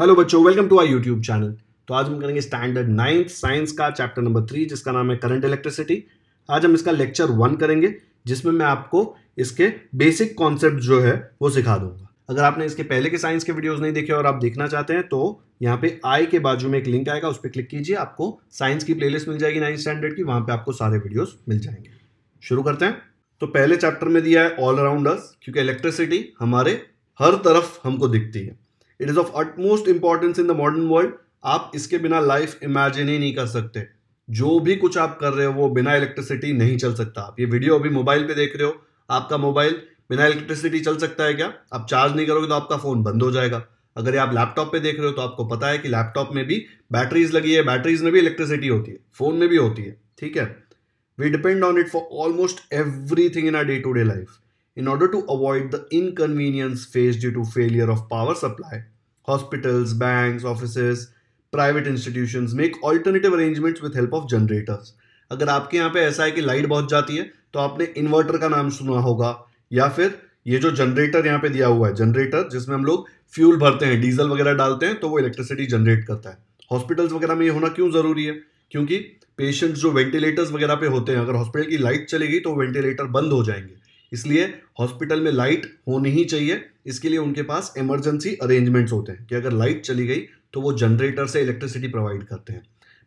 Hello बच्चों welcome to I YouTube channel तो आज हम करेंगे स्टैंडर्ड नाइन्थ साइंस का चैप्टर नंबर थ्री जिसका नाम है करंट इलेक्ट्रिसिटी आज हम इसका लेक्चर वन करेंगे जिसमें मैं आपको इसके बेसिक कॉन्सेप्ट जो है वो सिखा दूंगा अगर आपने इसके पहले के साइंस के वीडियोस नहीं देखे और आप देखना चाहते हैं तो यहाँ पे आई के बाजू में एक लिंक आएगा उस पर क्लिक कीजिए आपको साइंस की प्ले मिल जाएगी नाइन्थ स्टैंडर्ड की वहाँ पर आपको सारे वीडियोज़ मिल जाएंगे शुरू करते हैं तो पहले चैप्टर में दिया है ऑल अराउंड क्योंकि इलेक्ट्रिसिटी हमारे हर तरफ हमको दिखती है it is of utmost importance in the modern world आप इसके बिना लाइफ इमेजिन ही नहीं कर सकते जो भी कुछ आप कर रहे हो वो बिना इलेक्ट्रिसिटी नहीं चल सकता आप ये वीडियो अभी मोबाइल पे देख रहे हो आपका मोबाइल बिना इलेक्ट्रिसिटी चल सकता है क्या आप चार्ज नहीं करोगे तो आपका फ़ोन बंद हो जाएगा अगर ये आप लैपटॉप पे देख रहे हो तो आपको पता है कि लैपटॉप में भी बैटरीज लगी है बैटरीज में भी इलेक्ट्रिसिटी होती है फ़ोन में भी होती है ठीक है we depend on it for almost every in our day to day life In order to avoid the inconvenience faced due to failure of power supply, hospitals, banks, offices, private institutions make alternative arrangements with help of generators अगर आपके यहाँ पे ऐसा है कि light बहुत जाती है तो आपने इन्वर्टर का नाम सुना होगा या फिर ये जो जनरेटर यहाँ पे दिया हुआ है जनरेटर जिसमें हम लोग फ्यूल भरते हैं डीजल वगैरह डालते हैं तो वो इलेक्ट्रिसिटी जनरेट करता है हॉस्पिटल्स वगैरह में ये होना क्यों ज़रूरी है क्योंकि पेशेंट्स जो वेंटिलेटर्स वगैरह पे होते हैं अगर हॉस्पिटल की लाइट चली गई तो वेंटिलेटर बंद हो जाएंगे इसलिए हॉस्पिटल में लाइट होनी ही चाहिए इसके लिए उनके पास इमरजेंसी अरेंजमेंट्स होते हैं कि अगर लाइट चली गई तो वो जनरेटर से इलेक्ट्रिसिटी प्रोवाइड करते हैं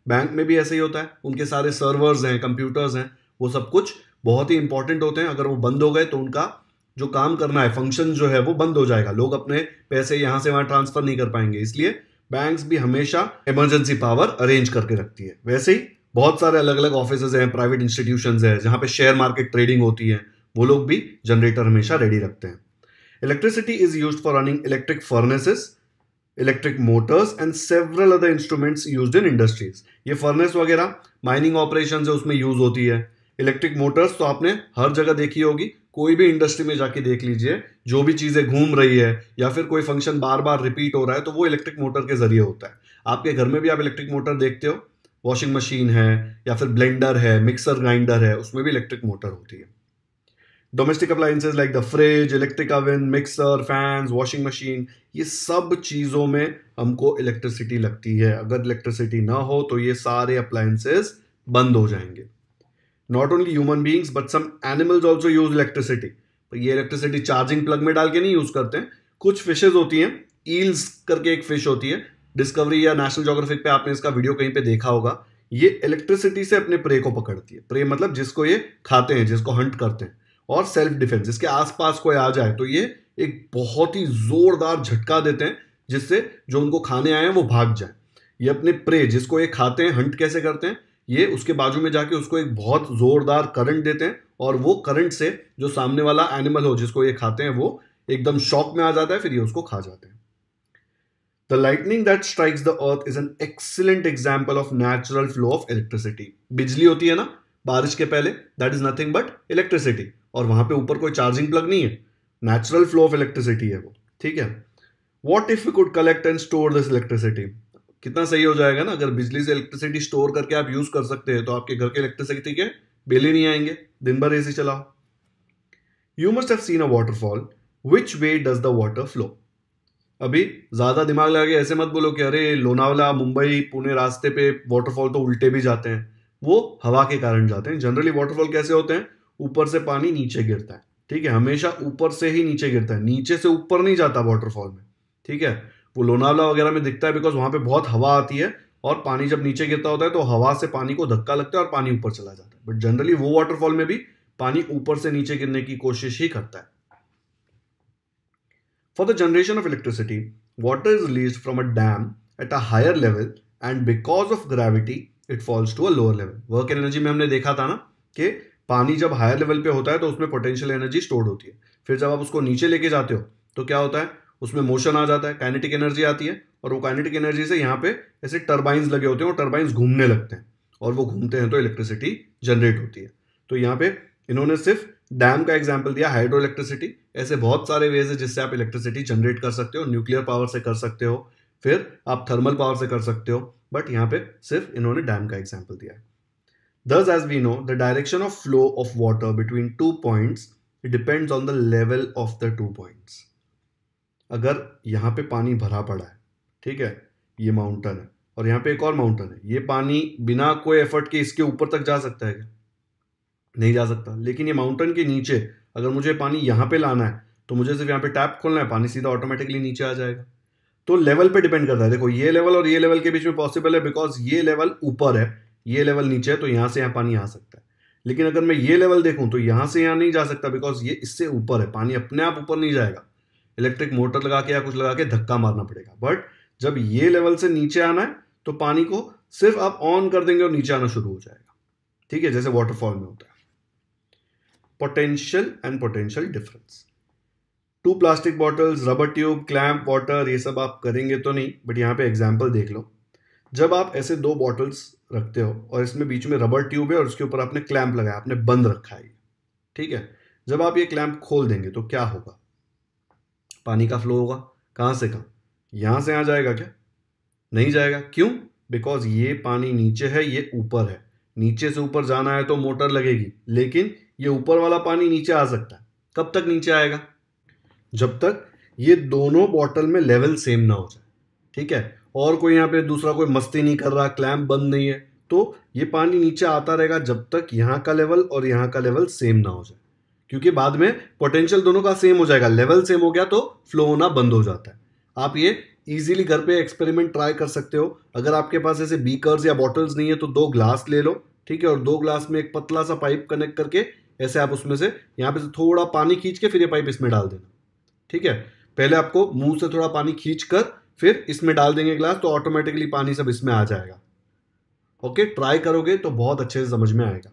बैंक में भी ऐसे ही होता है उनके सारे सर्वर्स हैं कंप्यूटर्स हैं वो सब कुछ बहुत ही इंपॉर्टेंट होते हैं अगर वो बंद हो गए तो उनका जो काम करना है फंक्शन जो है वो बंद हो जाएगा लोग अपने पैसे यहाँ से वहाँ ट्रांसफर नहीं कर पाएंगे इसलिए बैंक्स भी हमेशा इमरजेंसी पावर अरेंज करके रखती है वैसे ही बहुत सारे अलग अलग ऑफिस हैं प्राइवेट इंस्टीट्यूशन है जहाँ पे शेयर मार्केट ट्रेडिंग होती है वो लोग भी जनरेटर हमेशा रेडी रखते हैं electricity is use for running electric furnaces electric motors and several other instruments use in industries ये फर्नेस वगैरह माइनिंग ऑपरेशन है उसमें यूज होती है इलेक्ट्रिक मोटर्स तो आपने हर जगह देखी होगी कोई भी इंडस्ट्री में जाके देख लीजिए जो भी चीज़ें घूम रही है या फिर कोई फंक्शन बार बार रिपीट हो रहा है तो वो इलेक्ट्रिक मोटर के जरिए होता है आपके घर में भी आप इलेक्ट्रिक मोटर देखते हो वॉशिंग मशीन है या फिर ब्लेंडर है मिक्सर ग्राइंडर है उसमें भी इलेक्ट्रिक मोटर होती है domestic appliances like the fridge electric oven mixer fans washing machine ये सब चीज़ों में हमको इलेक्ट्रिसिटी लगती है अगर इलेक्ट्रिसिटी ना हो तो ये सारे अप्लाइंसेज बंद हो जाएंगे not only human beings but some animals also use electricity ये इलेक्ट्रिसिटी चार्जिंग प्लग में डाल के नहीं यूज़ करते हैं कुछ फिशेज होती हैं ईल्स करके एक फिश होती है डिस्कवरी या नेशनल जोग्राफिक पे आपने इसका वीडियो कहीं पे देखा होगा ये इलेक्ट्रिसिटी से अपने प्रे को पकड़ती है प्रे मतलब जिसको ये खाते हैं जिसको हंट करते हैं और सेल्फ डिफेंस इसके आसपास कोई आ जाए तो ये एक बहुत ही जोरदार झटका देते हैं जिससे जो उनको खाने आए हैं वो भाग जाए ये अपने प्रे जिसको ये खाते हैं हंट कैसे करते हैं ये उसके बाजू में जाके उसको एक बहुत जोरदार करंट देते हैं और वो करंट से जो सामने वाला एनिमल हो जिसको ये खाते हैं वो एकदम शॉक में आ जाता है फिर ये उसको खा जाते हैं the lightning that strikes the earth is an excellent example of natural flow of electricity बिजली होती है ना बारिश के पहले that is nothing but electricity और वहां पे ऊपर कोई चार्जिंग प्लग नहीं है नेचुरल फ्लो ऑफ इलेक्ट्रिसिटी है वो ठीक है what if you could collect and store this electricity कितना सही हो जाएगा ना अगर बिजली से इलेक्ट्रिसिटी स्टोर करके आप यूज कर सकते हैं तो आपके घर के इलेक्ट्रिसिटी के बिल ही नहीं आएंगे दिन भर एसी चलाओ you must have seen a waterfall which way does the water flow अभी ज्यादा दिमाग लगा के ऐसे मत बोलो कि अरे लोनावला मुंबई पुणे रास्ते पे वाटरफॉल तो उल्टे भी जाते हैं वो हवा के कारण जाते हैं जनरली वाटरफॉल कैसे होते हैं ऊपर से पानी नीचे गिरता है ठीक है हमेशा ऊपर से ही नीचे गिरता है नीचे से ऊपर नहीं जाता वाटरफॉल में ठीक है वो लोनावला वगैरह में दिखता है बिकॉज वहां पे बहुत हवा आती है और पानी जब नीचे गिरता होता है तो हवा से पानी को धक्का लगता है और पानी ऊपर चला जाता है बट जनरली वो वाटरफॉल में भी पानी ऊपर से नीचे गिरने की कोशिश ही करता है for the generation of electricity water is release from a dam at a higher level and because of gravity it falls to a lower level work energy में हमने देखा था ना कि पानी जब हायर लेवल पे होता है तो उसमें पोटेंशियल एनर्जी स्टोर्ड होती है फिर जब आप उसको नीचे लेके जाते हो तो क्या होता है उसमें मोशन आ जाता है काइनेटिक एनर्जी आती है और वो काइनेटिक एनर्जी से यहाँ पे ऐसे टर्बाइंस लगे होते हैं और टर्बाइंस घूमने लगते हैं और वो घूमते हैं तो इलेक्ट्रिसिटी जनरेट होती है तो यहाँ पे इन्होंने सिर्फ डैम का एग्जाम्पल दिया हाइड्रो इलेक्ट्रिसिटी ऐसे बहुत सारे वेज है जिससे आप इलेक्ट्रिसिटी जनरेट कर सकते हो न्यूक्लियर पावर से कर सकते हो फिर आप थर्मल पावर से कर सकते हो बट यहाँ पे सिर्फ इन्होंने डैम का एग्जाम्पल दिया है Thus, as we know, the direction of flow of water between two points depends on the level of the two points. अगर यहाँ पे पानी भरा पड़ा है ठीक है ये माउंटेन है और यहाँ पे एक और माउंटेन है ये पानी बिना कोई एफर्ट के इसके ऊपर तक जा सकता है क्या नहीं जा सकता लेकिन ये माउंटेन के नीचे अगर मुझे पानी यहाँ पे लाना है तो मुझे सिर्फ यहाँ पे टैप खोलना है पानी सीधा ऑटोमेटिकली नीचे आ जाएगा तो लेवल पे डिपेंड करता है देखो ये लेवल और ये लेवल के बीच में पॉसिबल है बिकॉज ये लेवल ऊपर है ये लेवल नीचे है तो यहां से यहाँ पानी आ सकता है लेकिन अगर मैं ये लेवल देखूं तो यहां से यहाँ नहीं जा सकता बिकॉज ये इससे ऊपर है पानी अपने आप ऊपर नहीं जाएगा इलेक्ट्रिक मोटर लगा के या कुछ लगा के धक्का मारना पड़ेगा बट जब ये लेवल से नीचे आना है तो पानी को सिर्फ आप ऑन कर देंगे और नीचे आना शुरू हो जाएगा ठीक है जैसे वाटरफॉल में होता है potential and potential difference to plastic bottles rubber tube clamp water ये सब आप करेंगे तो नहीं बट यहाँ पे एग्जाम्पल देख लो जब आप ऐसे दो बॉटल्स रखते हो और इसमें बीच में रबर ट्यूब है और उसके ऊपर आपने क्लैंप लगाया आपने बंद रखा है ठीक है जब आप ये क्लैंप खोल देंगे तो क्या होगा पानी का फ्लो होगा कहाँ से कहाँ यहाँ से यहाँ जाएगा क्या नहीं जाएगा क्यों बिकॉज ये पानी नीचे है ये ऊपर है नीचे से ऊपर जाना है तो मोटर लगेगी लेकिन ये ऊपर वाला पानी नीचे आ सकता है कब तक नीचे आएगा जब तक ये दोनों बॉटल में लेवल सेम ना हो जाए ठीक है और कोई यहाँ पे दूसरा कोई मस्ती नहीं कर रहा क्लैम्प बंद नहीं है तो ये पानी नीचे आता रहेगा जब तक यहाँ का लेवल और यहाँ का लेवल सेम ना हो जाए क्योंकि बाद में पोटेंशियल दोनों का सेम हो जाएगा लेवल सेम हो गया तो फ्लो होना बंद हो जाता है आप ये इजीली घर पे एक्सपेरिमेंट ट्राई कर सकते हो अगर आपके पास ऐसे बीकर्स या बॉटल्स नहीं है तो दो ग्लास ले लो ठीक है और दो ग्लास में एक पतला सा पाइप कनेक्ट करके ऐसे आप उसमें से यहाँ पे से थोड़ा पानी खींच के फिर ये पाइप इसमें डाल देना ठीक है पहले आपको मुंह से थोड़ा पानी खींच कर फिर इसमें डाल देंगे ग्लास तो ऑटोमेटिकली पानी सब इसमें आ जाएगा ओके ट्राई करोगे तो बहुत अच्छे से समझ में आएगा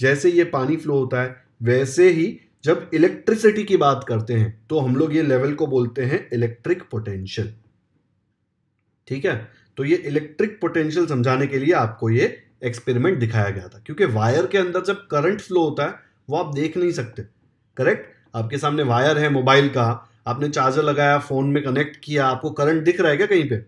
जैसे ये पानी फ्लो होता है वैसे ही जब इलेक्ट्रिसिटी की बात करते हैं तो हम लोग ये लेवल को बोलते हैं इलेक्ट्रिक पोटेंशियल ठीक है तो ये इलेक्ट्रिक पोटेंशियल समझाने के लिए आपको ये एक्सपेरिमेंट दिखाया गया था क्योंकि वायर के अंदर जब करंट फ्लो होता है वो आप देख नहीं सकते करेक्ट आपके सामने वायर है मोबाइल का आपने चार्जर लगाया फ़ोन में कनेक्ट किया आपको करंट दिख रहा है क्या कहीं पे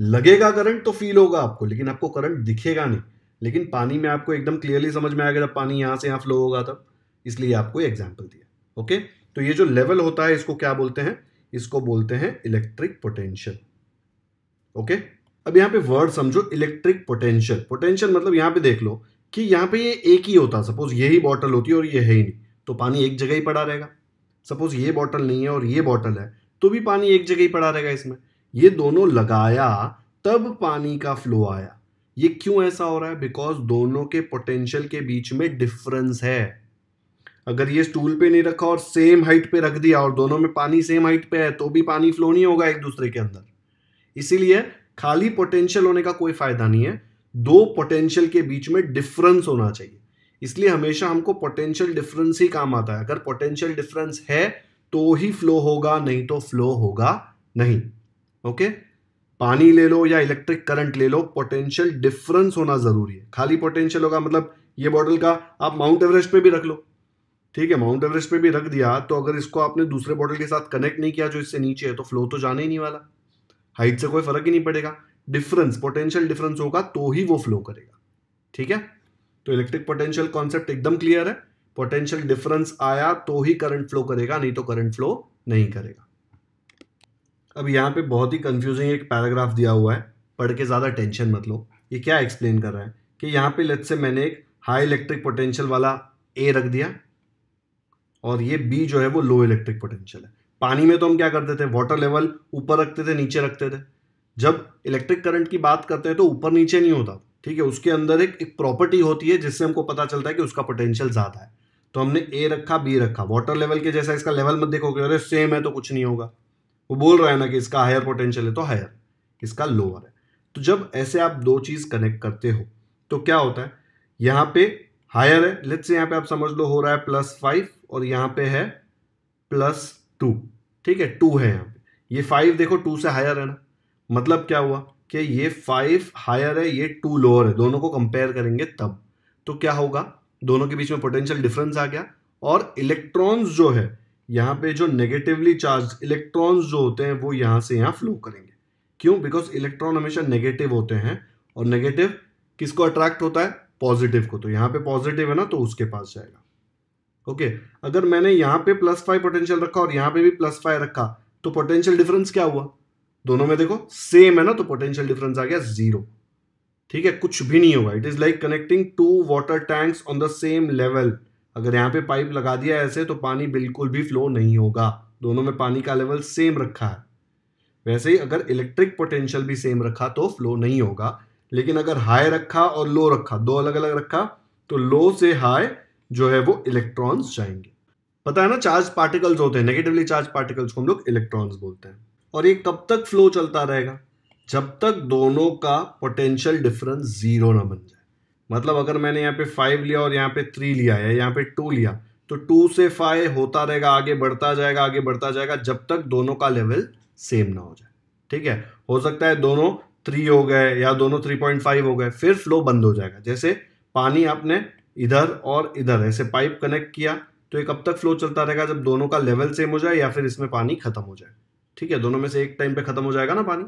लगेगा करंट तो फील होगा आपको लेकिन आपको करंट दिखेगा नहीं लेकिन पानी में आपको एकदम क्लियरली समझ में आएगा जब पानी यहाँ से यहाँ फ्लो होगा तब इसलिए आपको एग्जाम्पल दिया ओके तो ये जो लेवल होता है इसको क्या बोलते हैं इसको बोलते हैं इलेक्ट्रिक पोटेंशियल ओके अब यहाँ पे वर्ड समझो इलेक्ट्रिक पोटेंशियल पोटेंशियल मतलब यहाँ पे देख लो कि यहाँ पे ये एक ही होता सपोज यही बॉटल होती है और ये है ही नहीं तो पानी एक जगह ही पड़ा रहेगा सपोज ये बॉटल नहीं है और ये बॉटल है तो भी पानी एक जगह ही पड़ा रहेगा इसमें ये दोनों लगाया तब पानी का फ्लो आया ये क्यों ऐसा हो रहा है बिकॉज दोनों के पोटेंशियल के बीच में डिफरेंस है अगर ये स्टूल पे नहीं रखा और सेम हाइट पे रख दिया और दोनों में पानी सेम हाइट पे है तो भी पानी फ्लो नहीं होगा एक दूसरे के अंदर इसीलिए खाली पोटेंशियल होने का कोई फायदा नहीं है दो पोटेंशियल के बीच में डिफरेंस होना चाहिए इसलिए हमेशा हमको पोटेंशियल डिफरेंस ही काम आता है अगर पोटेंशियल डिफरेंस है तो ही फ्लो होगा नहीं तो फ्लो होगा नहीं ओके पानी ले लो या इलेक्ट्रिक करंट ले लो पोटेंशियल डिफरेंस होना ज़रूरी है खाली पोटेंशियल होगा मतलब ये बॉटल का आप माउंट एवरेस्ट पे भी रख लो ठीक है माउंट एवरेस्ट पे भी रख दिया तो अगर इसको आपने दूसरे बॉटल के साथ कनेक्ट नहीं किया जो इससे नीचे है तो फ्लो तो जाने ही नहीं वाला हाइट से कोई फर्क ही नहीं पड़ेगा डिफरेंस पोटेंशियल डिफरेंस होगा तो ही वो फ्लो करेगा ठीक है तो इलेक्ट्रिक पोटेंशियल कॉन्सेप्ट एकदम क्लियर है पोटेंशियल डिफरेंस आया तो ही करंट फ्लो करेगा नहीं तो करंट फ्लो नहीं करेगा अब यहां पे बहुत ही कंफ्यूजिंग एक पैराग्राफ दिया हुआ है पढ़ के ज़्यादा टेंशन मत लो ये क्या एक्सप्लेन कर रहा है कि यहां पे लेट से मैंने एक हाई इलेक्ट्रिक पोटेंशियल वाला ए रख दिया और ये बी जो है वो लो इलेक्ट्रिक पोटेंशियल है पानी में तो हम क्या करते थे वाटर लेवल ऊपर रखते थे नीचे रखते थे जब इलेक्ट्रिक करंट की बात करते हैं तो ऊपर नीचे नहीं होता ठीक है उसके अंदर एक एक प्रॉपर्टी होती है जिससे हमको पता चलता है कि उसका पोटेंशियल ज़्यादा है तो हमने ए रखा बी रखा वाटर लेवल के जैसा इसका लेवल मत देखोगे अरे सेम है तो कुछ नहीं होगा वो बोल रहा है ना कि इसका हायर पोटेंशियल है तो हायर इसका लोअर है तो जब ऐसे आप दो चीज़ कनेक्ट करते हो तो क्या होता है यहाँ पे हायर है लेट से यहाँ पे आप समझ लो हो रहा है प्लस फाइव और यहाँ पे है प्लस टू ठीक है टू है यहाँ पे ये फाइव देखो टू से हायर है ना मतलब क्या हुआ कि ये फाइव हायर है ये टू लोअर है दोनों को कंपेयर करेंगे तब तो क्या होगा दोनों के बीच में पोटेंशियल डिफरेंस आ गया और इलेक्ट्रॉन्स जो है यहाँ पे जो नेगेटिवली चार्ज इलेक्ट्रॉन्स जो होते हैं वो यहाँ से यहाँ फ्लो करेंगे क्यों बिकॉज इलेक्ट्रॉन हमेशा नेगेटिव होते हैं और नेगेटिव किसको अट्रैक्ट होता है पॉजिटिव को तो यहाँ पे पॉजिटिव है ना तो उसके पास जाएगा ओके अगर मैंने यहाँ पे प्लस फाइव पोटेंशियल रखा और यहाँ पे भी प्लस फाइव रखा तो पोटेंशियल डिफरेंस क्या हुआ दोनों में देखो सेम है ना तो पोटेंशियल डिफरेंस आ गया जीरो ठीक है कुछ भी नहीं होगा it is like connecting to water tanks on the same level अगर यहां पे पाइप लगा दिया ऐसे तो पानी बिल्कुल भी फ्लो नहीं होगा दोनों में पानी का लेवल सेम रखा है वैसे ही अगर इलेक्ट्रिक पोटेंशियल भी सेम रखा तो फ्लो नहीं होगा लेकिन अगर हाई रखा और लो रखा दो अलग अलग रखा तो लो से हाई जो है वो इलेक्ट्रॉन्स जाएंगे पता है ना चार्ज पार्टिकल्स होते हैं नेगेटिवली चार्ज पार्टिकल्स को हम लोग इलेक्ट्रॉन्स बोलते हैं और ये कब तक फ्लो चलता रहेगा जब तक दोनों का पोटेंशियल डिफरेंस जीरो ना बन जाए मतलब अगर मैंने यहाँ पे फाइव लिया और यहाँ पे थ्री लिया या यहाँ पे टू लिया तो टू से फाइव होता रहेगा आगे बढ़ता जाएगा आगे बढ़ता जाएगा जब तक दोनों का लेवल सेम ना हो जाए ठीक है हो सकता है दोनों थ्री हो गए या दोनों थ्री पॉइंट फाइव हो गए फिर फ्लो बंद हो जाएगा जैसे पानी आपने इधर और इधर ऐसे पाइप कनेक्ट किया तो ये कब तक फ्लो चलता रहेगा जब दोनों का लेवल सेम हो जाए या फिर इसमें पानी खत्म हो जाए ठीक है दोनों में से एक टाइम पे ख़त्म हो जाएगा ना पानी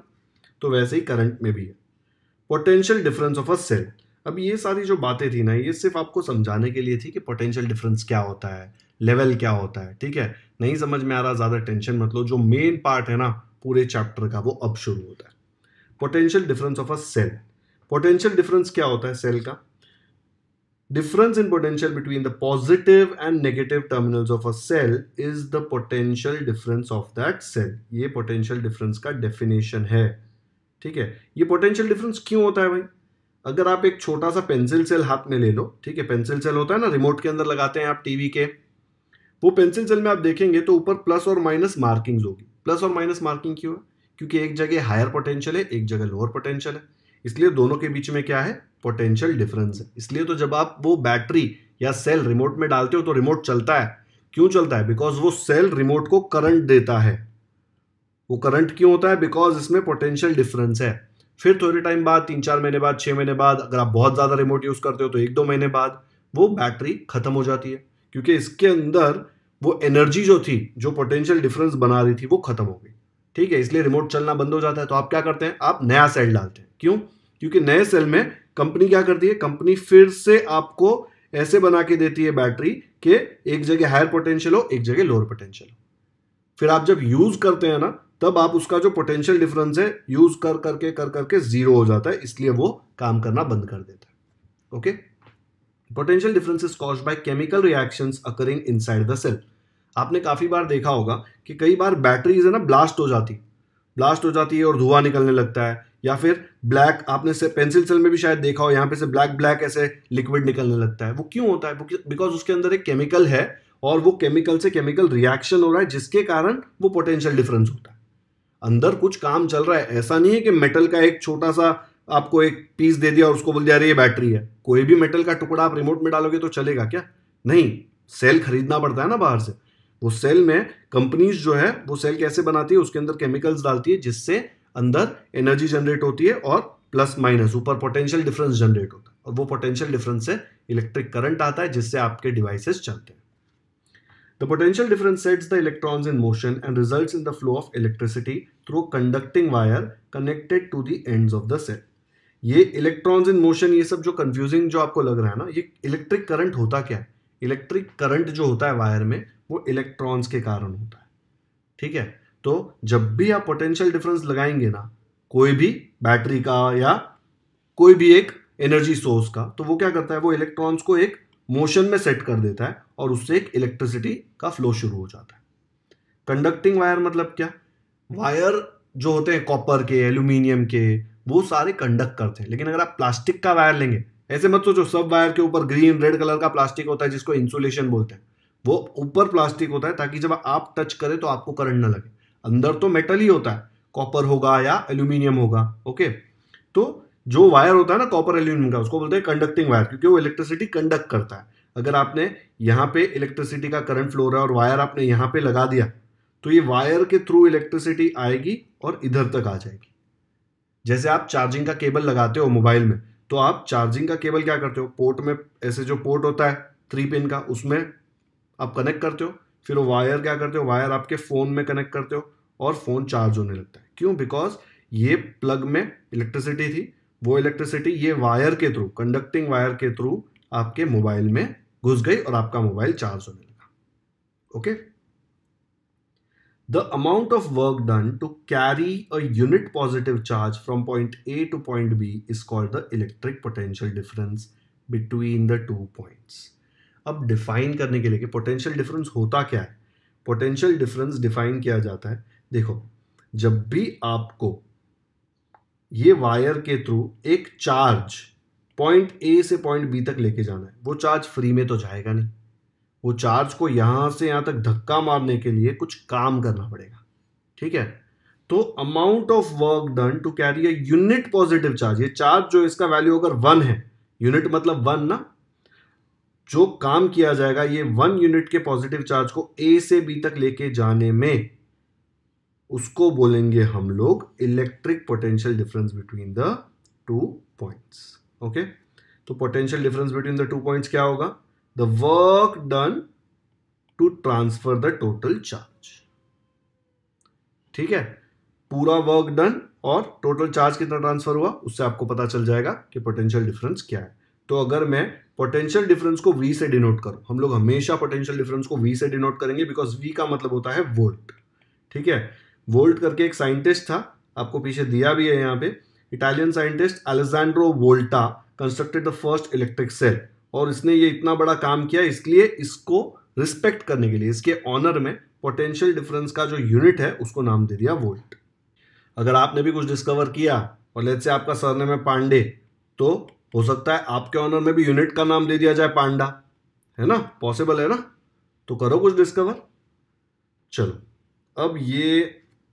तो वैसे ही करंट में भी है potential difference of a cell अब ये सारी जो बातें थी ना ये सिर्फ आपको समझाने के लिए थी कि पोटेंशियल डिफरेंस क्या होता है लेवल क्या होता है ठीक है नहीं समझ में आ रहा ज़्यादा टेंशन मतलब जो मेन पार्ट है ना पूरे चैप्टर का वो अब शुरू होता है potential difference of a cell potential difference क्या होता है सेल का difference in potential between the positive and negative terminals of a cell is the potential difference of that cell ये potential difference का definition है ठीक है ये potential difference क्यों होता है भाई अगर आप एक छोटा सा पेंसिल सेल हाथ में ले लो ठीक है पेंसिल सेल होता है ना रिमोट के अंदर लगाते हैं आप टीवी के वो पेंसिल सेल में आप देखेंगे तो ऊपर प्लस और माइनस मार्किंग्स होगी प्लस और माइनस मार्किंग क्यों है क्योंकि एक जगह हायर पोटेंशियल है एक जगह लोअर पोटेंशियल है इसलिए दोनों के बीच में क्या है पोटेंशियल डिफरेंस है इसलिए तो जब आप वो बैटरी या सेल रिमोट में डालते हो तो रिमोट चलता है क्यों चलता है बिकॉज वो सेल रिमोट को करंट देता है वो करंट क्यों होता है बिकॉज इसमें पोटेंशियल डिफरेंस है फिर थोड़े टाइम बाद तीन चार महीने बाद छः महीने बाद अगर आप बहुत ज़्यादा रिमोट यूज़ करते हो तो एक दो महीने बाद वो बैटरी ख़त्म हो जाती है क्योंकि इसके अंदर वो एनर्जी जो थी जो पोटेंशियल डिफरेंस बना रही थी वो ख़त्म हो गई ठीक है इसलिए रिमोट चलना बंद हो जाता है तो आप क्या करते हैं आप नया सेल डालते हैं क्यों क्योंकि नए सेल में कंपनी क्या करती है कंपनी फिर से आपको ऐसे बना के देती है बैटरी के एक जगह हायर पोटेंशियल हो एक जगह लोअर पोटेंशियल हो फिर आप जब यूज करते हैं ना तब आप उसका जो पोटेंशियल डिफरेंस है यूज कर करके कर करके जीरो हो जाता है इसलिए वो काम करना बंद कर देता है okay potential difference is cause by chemical reactions occurring inside the cell आपने काफ़ी बार देखा होगा कि कई बार बैटरीज है ना ब्लास्ट हो जाती ब्लास्ट हो जाती है और धुआं निकलने लगता है या फिर ब्लैक आपने से पेंसिल सेल में भी शायद देखा हो यहाँ पे से ब्लैक ब्लैक ऐसे लिक्विड निकलने लगता है वो क्यों होता है बिकॉज उसके अंदर एक केमिकल है और वो केमिकल से केमिकल रिएक्शन हो रहा है जिसके कारण वो पोटेंशियल डिफरेंस होता है अंदर कुछ काम चल रहा है ऐसा नहीं है कि मेटल का एक छोटा सा आपको एक पीस दे दिया और उसको बोल दिया अरे ये बैटरी है कोई भी मेटल का टुकड़ा आप रिमोट में डालोगे तो चलेगा क्या नहीं सेल खरीदना पड़ता है ना बाहर से वो सेल में कंपनीज जो है वो सेल कैसे बनाती है उसके अंदर केमिकल्स डालती है जिससे अंदर एनर्जी जनरेट होती है और प्लस माइनस ऊपर पोटेंशियल डिफरेंस जनरेट होता है और वो पोटेंशियल डिफरेंस से इलेक्ट्रिक करंट आता है जिससे आपके डिवाइसेस चलते हैं the potential difference sets the electrons in motion and results in the flow of electricity through conducting wire connected to the ends of the cell ये इलेक्ट्रॉन्स इन मोशन ये सब जो कंफ्यूजिंग जो आपको लग रहा है ना ये इलेक्ट्रिक करंट होता क्या है इलेक्ट्रिक करंट जो होता है वायर में वो इलेक्ट्रॉन्स के कारण होता है ठीक है तो जब भी आप पोटेंशियल डिफरेंस लगाएंगे ना कोई भी बैटरी का या कोई भी एक एनर्जी सोर्स का तो वो क्या करता है वो इलेक्ट्रॉन्स को एक मोशन में सेट कर देता है और उससे एक इलेक्ट्रिसिटी का फ्लो शुरू हो जाता है कंडक्टिंग वायर मतलब क्या वायर जो होते हैं कॉपर के एल्यूमिनियम के वो सारे कंडक्ट करते हैं लेकिन अगर आप प्लास्टिक का वायर लेंगे ऐसे मत सोचो सब वायर के ऊपर ग्रीन रेड कलर का प्लास्टिक होता है जिसको इंसुलेशन बोलते हैं वो ऊपर प्लास्टिक होता है ताकि जब आप टच करें तो आपको करंट ना लगे अंदर तो मेटल ही होता है कॉपर होगा या एल्यूमिनियम होगा ओके तो जो वायर होता है ना कॉपर एल्यूमिनियम का उसको बोलते हैं कंडक्टिंग वायर क्योंकि वो इलेक्ट्रिसिटी कंडक्ट करता है अगर आपने यहाँ पे इलेक्ट्रिसिटी का करंट फ्लो रहा है और वायर आपने यहाँ पे लगा दिया तो ये वायर के थ्रू इलेक्ट्रिसिटी आएगी और इधर तक आ जाएगी जैसे आप चार्जिंग का केबल लगाते हो मोबाइल में तो आप चार्जिंग का केबल क्या करते हो पोर्ट में ऐसे जो पोर्ट होता है थ्री पिन का उसमें आप कनेक्ट करते हो फिर वो वायर क्या करते हो वायर आपके फ़ोन में कनेक्ट करते हो और फ़ोन चार्ज होने लगता है क्यों बिकॉज ये प्लग में इलेक्ट्रिसिटी थी वो इलेक्ट्रिसिटी ये वायर के थ्रू कंडक्टिंग वायर के थ्रू आपके मोबाइल में घुस गई और आपका मोबाइल चार्ज होने लगा okay the amount of work done to carry a unit positive charge from point A to point B is called the electric potential difference between the two points. अब define करने के लिए potential difference होता क्या है potential difference define किया जाता है देखो जब भी आपको ये वायर के थ्रू एक चार्ज पॉइंट ए से पॉइंट बी तक लेके जाना है वो चार्ज फ्री में तो जाएगा नहीं वो चार्ज को यहां से यहां तक धक्का मारने के लिए कुछ काम करना पड़ेगा ठीक है तो amount of work done to carry a unit positive charge ये चार्ज जो इसका वैल्यू अगर वन है यूनिट मतलब वन ना जो काम किया जाएगा ये वन यूनिट के पॉजिटिव चार्ज को ए से बी तक लेके जाने में उसको बोलेंगे हम लोग electric potential difference between the two points okay तो potential difference between the two points क्या होगा the work done to transfer the total charge ठीक है पूरा वर्क डन और टोटल चार्ज कितना ट्रांसफर हुआ उससे आपको पता चल जाएगा कि पोटेंशियल डिफरेंस क्या है तो अगर मैं पोटेंशियल डिफरेंस को वी से डिनोट करूं हम लोग हमेशा पोटेंशियल डिफरेंस को वी से डिनोट करेंगे बिकॉज वी का मतलब होता है वोल्ट ठीक है वोल्ट करके एक साइंटिस्ट था आपको पीछे दिया भी है यहाँ पे Italian scientist Alessandro Volta constructed the first electric cell और इसने ये इतना बड़ा काम किया इसलिए इसको रिस्पेक्ट करने के लिए इसके ऑनर में पोटेंशियल डिफरेंस का जो यूनिट है उसको नाम दे दिया वोल्ट अगर आपने भी कुछ डिस्कवर किया और लेट से आपका सरनेम है पांडे तो हो सकता है आपके ऑनर में भी यूनिट का नाम दे दिया जाए पांडा है ना पॉसिबल है ना तो करो कुछ डिस्कवर चलो अब ये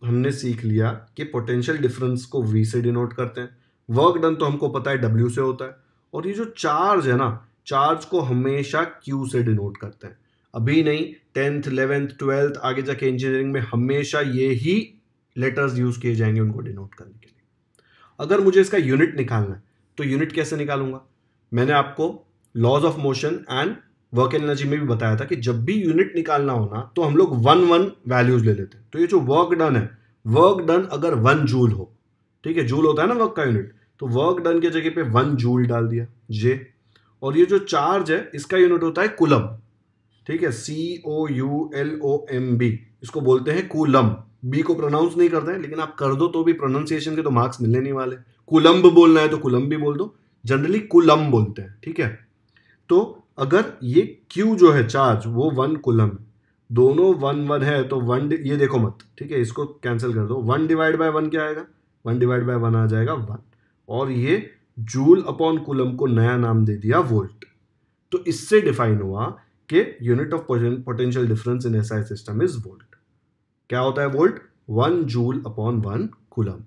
हमने सीख लिया कि पोटेंशियल डिफरेंस को वी से डिनोट करते हैं वर्क डन तो हमको पता है डब्ल्यू से होता है और ये जो चार्ज है ना चार्ज को हमेशा क्यू से डिनोट करते हैं अभी नहीं टेंथ इलेवेंथ ट्वेल्थ आगे जाके इंजीनियरिंग में हमेशा ये ही लेटर्स यूज किए जाएंगे उनको डिनोट करने के लिए अगर मुझे इसका यूनिट निकालना है तो यूनिट कैसे निकालूंगा मैंने आपको laws of motion and work energy में भी बताया था कि जब भी यूनिट निकालना होना तो हम लोग वन वन वैल्यूज ले लेते हैं तो ये जो वर्क डन है वर्क डन अगर वन जूल हो ठीक है जूल होता है ना वर्क का यूनिट तो वर्क डन के जगह पे वन जूल डाल दिया जे और ये जो चार्ज है इसका यूनिट होता है कुलम ठीक है C O U L O M B इसको बोलते हैं कुलम बी को प्रोनाउंस नहीं करते हैं लेकिन आप कर दो तो भी प्रोनाउंसिएशन के तो मार्क्स मिलने नहीं वाले कुलंब बोलना है तो कुलंब भी बोल दो जनरली कुलम बोलते हैं ठीक है तो अगर ये क्यू जो है चार्ज वो वन कुलम दोनों वन वन है तो वन ये देखो मत ठीक है इसको कैंसिल कर दो वन डिवाइड बाय वन क्या आएगा वन डिवाइड बाय वन आ जाएगा वन और ये जूल अपॉन कुलम को नया नाम दे दिया वोल्ट तो इससे डिफाइन हुआ कि unit of potential difference in S system is volt क्या होता है volt one joule upon one coulomb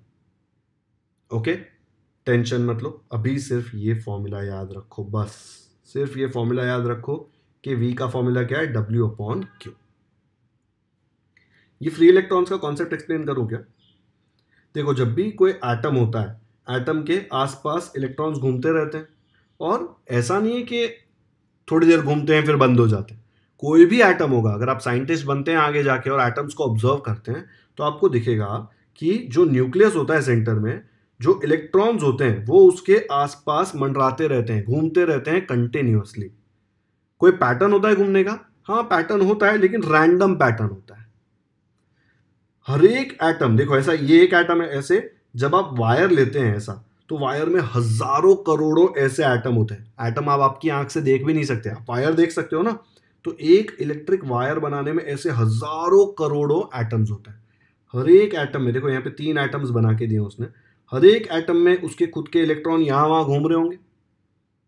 okay tension मतलब अभी सिर्फ ये फॉर्मूला याद रखो बस सिर्फ ये फॉर्मूला याद रखो कि वी का फॉर्मूला क्या है डब्ल्यू अपॉन क्यू ये फ्री इलेक्ट्रॉन्स का कॉन्सेप्ट एक्सप्लेन करो क्या देखो जब भी कोई एटम होता है एटम के आसपास इलेक्ट्रॉन्स घूमते रहते हैं और ऐसा नहीं है कि थोड़ी देर घूमते हैं फिर बंद हो जाते हैं कोई भी एटम होगा अगर आप साइंटिस्ट बनते हैं आगे जाके और एटम्स को ऑब्जर्व करते हैं तो आपको दिखेगा कि जो न्यूक्लियस होता है सेंटर में जो इलेक्ट्रॉन्स होते हैं वो उसके आसपास मंडराते रहते हैं घूमते रहते हैं कंटिन्यूसली कोई पैटर्न होता है घूमने का हाँ पैटर्न होता है लेकिन रैंडम पैटर्न होता है हर एक एटम देखो ऐसा ये एक एटम है ऐसे जब आप वायर लेते हैं ऐसा तो वायर में हजारों करोड़ों ऐसे एटम होते हैं एटम आप आपकी आंख से देख भी नहीं सकते आप वायर देख सकते हो ना तो एक इलेक्ट्रिक वायर बनाने में ऐसे हजारों करोड़ों एटम्स होते हैं हर एक एटम में देखो यहाँ पे तीन एटम्स बना के दिए उसने हर एक एटम में उसके खुद के इलेक्ट्रॉन यहाँ वहाँ घूम रहे होंगे